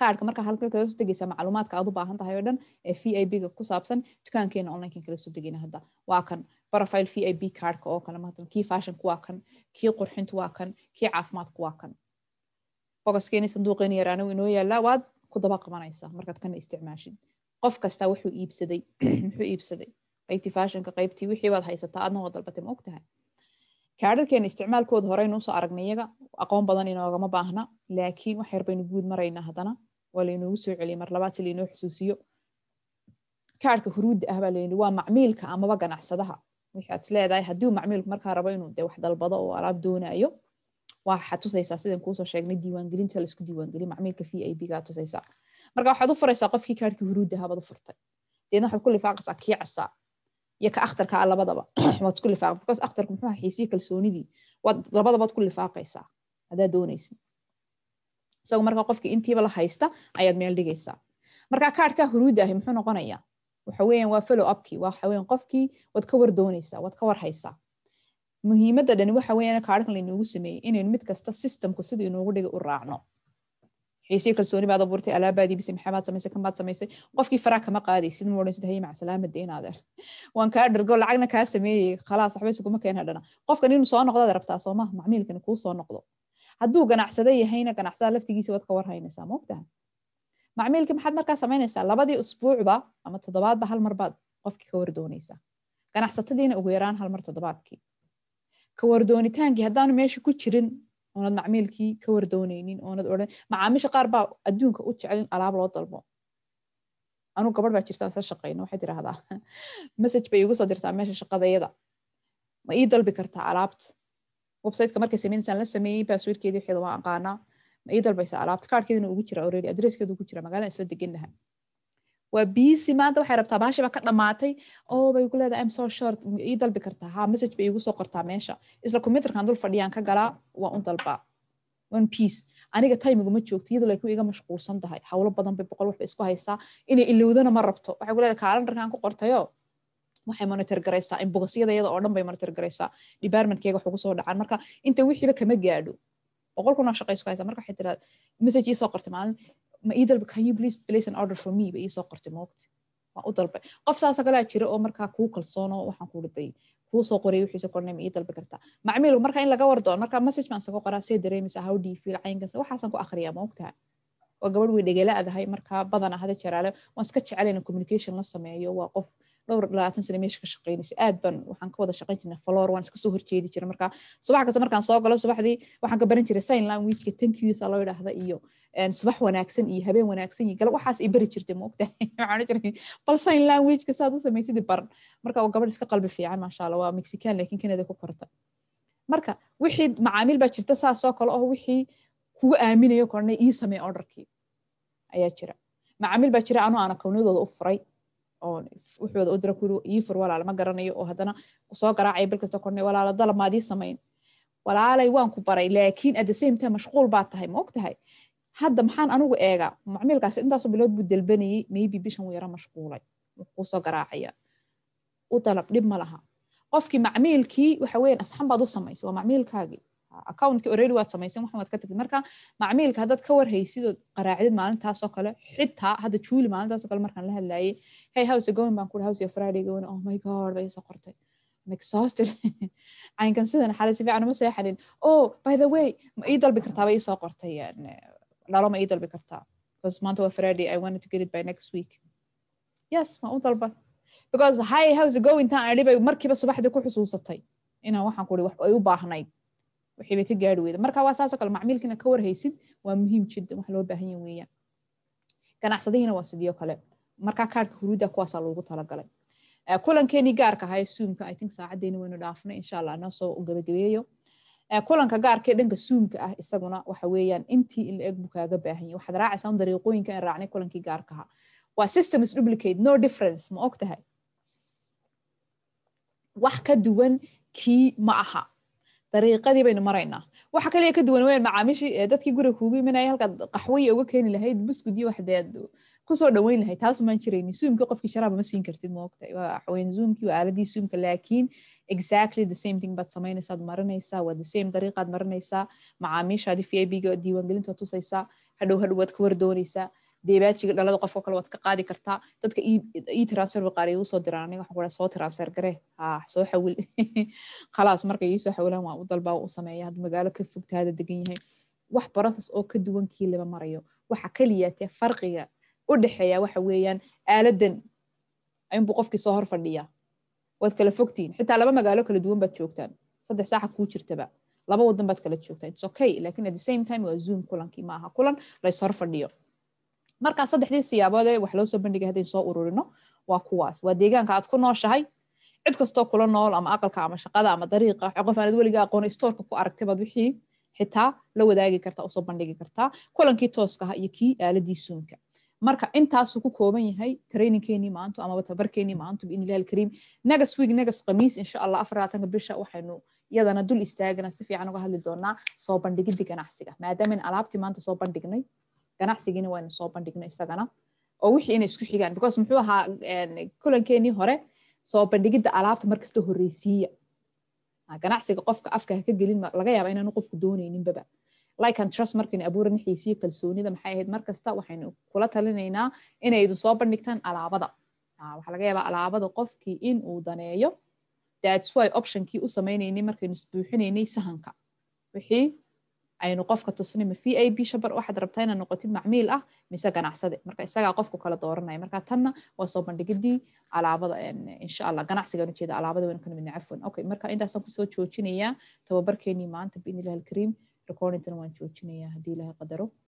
kaarka marka halka kaga soo degeysa macluumaadka aad u baahan tahay oo dhan ee v i b-ga ku saabsan dukaankeena onlineka kala soo degeyna hadda waa kan profile v i b kaarka oo kale maatan kii fashionku waa kan kii qurxintu waa kan kii caafimaadku waa kan bogoskeeni sanduuqeeni yaraanow inoo yaallaa waad ku daba qabanaysaa markaad kana isticmaashid qof kastaa wuxuu iibsaday muxuu iibsaday qaybtii fashionka qaybtii wixii haysataa aadna waa dalbatay ma og kaadharkeena isticmaalkooda horeynu usoo aqoon badan inoogama baahna laakiin wax yar guud maraynaa haddana waa laynoogu soo celiya mar labaad si laynoo xusuusiyo kaarka huruudda ah baa layidhi waa macmiilka amaba ganacsadaha waxaad leedahay hadduu macmiilku markaa rabo inuu de wax dalbado oo alaab doonayo waxaad tusaysaa sidan kuusoo sheegnay diiwaangelinta laisku diiwaangeliy macmiilka v i b tusaysaa marka waxaad u furaysaa qofkii kaarkii huruudda ahabaad u furtay deedna waxaad ku lifaaqaysaa kii casaa iyo ka akhtarka ah labadaba waad isku lifaaq because akhtarku muxuu aha xiisiyi kalsoonidii waad labadabaad ku lifaaqaysaa haddaad doonaysid isago marka qofki intiiba la haysta ayaad meel dhigaysaa marka kaadka huruudda ahi muxuu noqonaya waxaweyan waa follow upkii waxaweyan qofkii waad ka war doonaysaa waad ka war haysaa muhiimadda dhani waxa weeyaan kaarhkan laynoogu sameeyey inaynu mid kasta systemku siduu inoogu dhigay u raacno xiisihii kalsooni baad abuurtay alaabaadii bisi maxamaad samaysay kan baad samaysay qofkii faraa kama qaadaysid ma odhansid haye mac inaadeer ah. waan kaa dhargo lacagna kaa sameeyey khalaas waxba isuguma keenhadhana qofkan inuu soo noqdaad rabtaa sooma macmiilkan kuu soo noqdo hadduu ganacsado yahayna ganacsada laftigiisa waad ka warhaynaysaa mogtaha macmiilkii maxaad markaa samaynaysaa labadii usbuucba ama toddobaadba hal marbaad qofkii ka wardoonaysaa ganacsatadiina ugu yaraan hal mar toddobaadkii ka wardoonitaankii haddaanu meesha ku jirin oonad macmiilkii ka wardoonaynin oonad odhan macaamisha qaar baa adduunka u jecelin alaab loo dalbo anuu gabadh baa jirtaan sa shaqayna waxay tiraahdaa masaj bay igu soo dirtaa meesha shaqadayada ma ii dalbi kartaa alaabta websiteka markay sameynaysan la sameeyey baswirkeedi wxeeda waa aqaanaa ma ii dalbaysa alaabta kaarkeedina ugu jira already adreskeeda ugu jira magaalada isla degannaha waa biisi maanta waxay rabtaa baashii baa ka dhamaatay oo bay ku leedahay am so short ii dalbi kartaa ha message bay igu soo qortaa meesha isla computerkan dul fadhiyaan ka galaa waa u dalbaa one piece aniga timiguma joogto iyadoo lakiin iga mashquulsan tahay hawlo badan bay boqol wax isku haysaa inay ilowdana ma rabto waxay ku leedahay kaalandarkan ku qortayo waxay monitor garaysaa imbogosyadayada oo dhan bay monitor garaysaa departmentkeyga kusoo dhacaan marka inta wixiiba kama gaadho boqol shaqaysu ka marka waxay tiraa message ii soo qortay maalin ma ii can you please place an order for me ba ii soo qortay moogti waan u dalbay qof saasa kalaa jira oo markaa kuu kalsoono waxaan ku dhiday kuu qoray wixiisa qornay ma ii dalbi kartaa macmiilku marka in laga wardoono marka message baan isaga qoraa see dareemaysaa how do you feel caynkaas waxaasaan ku akhriyaa moogtaha waa gabadh way adahay marka badana hada jaraale waan iska jecelayn communication la sameeyo waa qof dhowr labaatan sane meesha ka shaqeynaysa aad baan waxaan ka wada shaqeyn jirnay flor waan iska horjeedi jiray markaa subax kasta markaan soo galo subaxdii waxaan ka baran jiray sign languageka tankiisa loo idhaahda iyo subax wanaagsan iyo habeen wanaagsan iyo galo waxaas ay bari jirtay moogta waxaan jiray bal sign languageka saad u samaysidii baran marka gabadh iska qalbi fiican maasha allah waa mexican laakiin canada ku korta marka wixii macaamiil baa jirta saasoo kale oo wixii kugu aaminayo kornay ii samee orderkii ayaa jira macaamiil baa jira anoo aan akoownadooda u furay oo wuxuuda u dira ku ii fur walaala ma garanayo oo haddana soo garaacaya bil kasta kornay walaala dalab maadii samayn walaalay waan ku baray laakiin at the same time mashquul baa tahay ma og hadda maxaan anigu eegaa macmiilkaas intaaso bilood buu dalbanayey maybe bishan wuu yara mashquulay wuxuu garaacaya u dalab dhib ma laha qofkii macmiilkii waxa weeyaan asxan baad u samaysay waa macmiilkaagii accountkii oreli waad samaysan waxan waad ka tagtay marka macmiilka haddaad ka warhaysidood qaraacdid maalintaasoo kale xitaa hadda juuli maalintaasoo kale markaan la hadlaayay hey house going baan kuri house friday going oh my god bay isa qortay I'm sidan xale si fiican uma seexanin oh by the way ma ii dalbi kartaa bay isoo qortay dhalo ma ii dalbi kartaa because maanta waa friday I wanted to get it by next week yes ma u dalbay because hi house going taan adhi markiiba subaxdii ku xusuusatay inaan waxaan kuri wax ay u baahnayd wxbay ka gaari weyda marka waa saasoo kale macmiilkiina ka warhaysid waa muhiim jiddan wax loo baahan ya ganacsadihiina waa sidii kale markaa kaarhka huruudda kuwaasaa loogu talagalay kulankeenii gaarka ahaa suumka i think saacaddeeni waynu dhaafnay insha allah gabagabeeyo kulanka gaarkee dhanka suumka ah isaguna waxa weeyaan intii in la buu kaaga baahan waxaad raacaysaa dariiqooyinka aan raacnay kulankii gaarka ahaa waa system is duplicate no difference ma og tahay wax ka duwan kii ma aha dariiqadii baynu maraynaa waxa kaliya ka duwan weyn macaamiishii ee dadkii guriga kuugu imanaya halkaad qaxwaya uga keeni lahayd buskud iyo waxdeed kusoo dhaweyn lahayd taas maan jirayni zoomkii qofkii sharaaba ma siin kartid moogtahay waa xaween zoomkii waa aaladii zoomka laakiin exactly the same thing baad samaynaysaad marinaysaa waa the same dariiqaad marinaysaa macaamiishaadii v i b ga diiwaangelintu waa tusaysaa hadhow hadhow waad ka wardoonaysaa deebaajiga dhalada qofka kale waad ka qaadi kartaa dadka e transfer baqaariya u soo diraan aniga waxaan soo transfer garee haa ah, soo xawil khalaas markay ii xawilaan waan u dalbaa u sameeya hadduu magaalo ka fogtaada degan yahay wax process oo ka duwan kii lama marayo waxa kaliyaate farqiga u dhexeeya waxa weeyaan aaladan inbuu qofkii soo hor fadhiya waad kala fogtiin xitaa laba magaalo kala duwan baad joogtaan saddex saaca kuu jirtaba laba wadan baad kala joogtaan it's okay laakin at the same time waa zoom kulankii maaha kulan lays hor fadhiyo markaa saddexdii siyaaboodee wax loo soo bandhigay haddayn soo ururino waa kuwaas waa deegaanka aad ku nooshahay cid kastoo kula nool ama aqalka ama shaqada ama dariiqa qof aanad weliga aqoon istoorka ku aragtay baad wixii xitaa la wadaagi kartaa usoo bandhigi kartaa kulankii tooskaha ah iyo kii aaladii suunka marka intaasuu ku kooban yahay trainingkeenii maantu amaba tabarkeenii maantu biidni alkariim negas week negas khamiis insha allah afarlaatanka bisha waxaynu iyadana dul istaagana si fiican uga hadli doonaa soo bandhigidii ganacsiga maadaama in alaabtii maanta soo bandhignay ganacsigiina waynu soo bandhigno isagana oo wixii inay isku xigaan because muxuu ahaa kulankeenii hore soo bandhigidda alaabta markasta horreysiiya ah, ganacsiga qofka afka haka gelin laga yaaba inaanu qofku doonayninbaba like and trust markaynu abuuran xiisiya kalsoonida maxay ahayd markasta waxaynu kula talinaynaa inay soo bandhigtaan alaabada ah, waxaa laga yaabaa alaabada qofkii in uu daneeyo that's why optionkii u samaynaynay markaynu isbuuxinaynay sahanka wixii aynu qofka tusnay ma v a b shabar waxaad rabtaa inaad noqotid macmiil ah mise ganacsade marka isagaa qofku kala dooranaya marka tanna waa soo bandhigidii alaabada insha allah ganacsigaan ujeeda alaabada waynu ka nimidna cafwan okay marka intaasaan kusoo joojinayaa tababarkeenii maanta biidni illahi alkariim recordingtana waan joojinayaa haddii ilaahay qadaro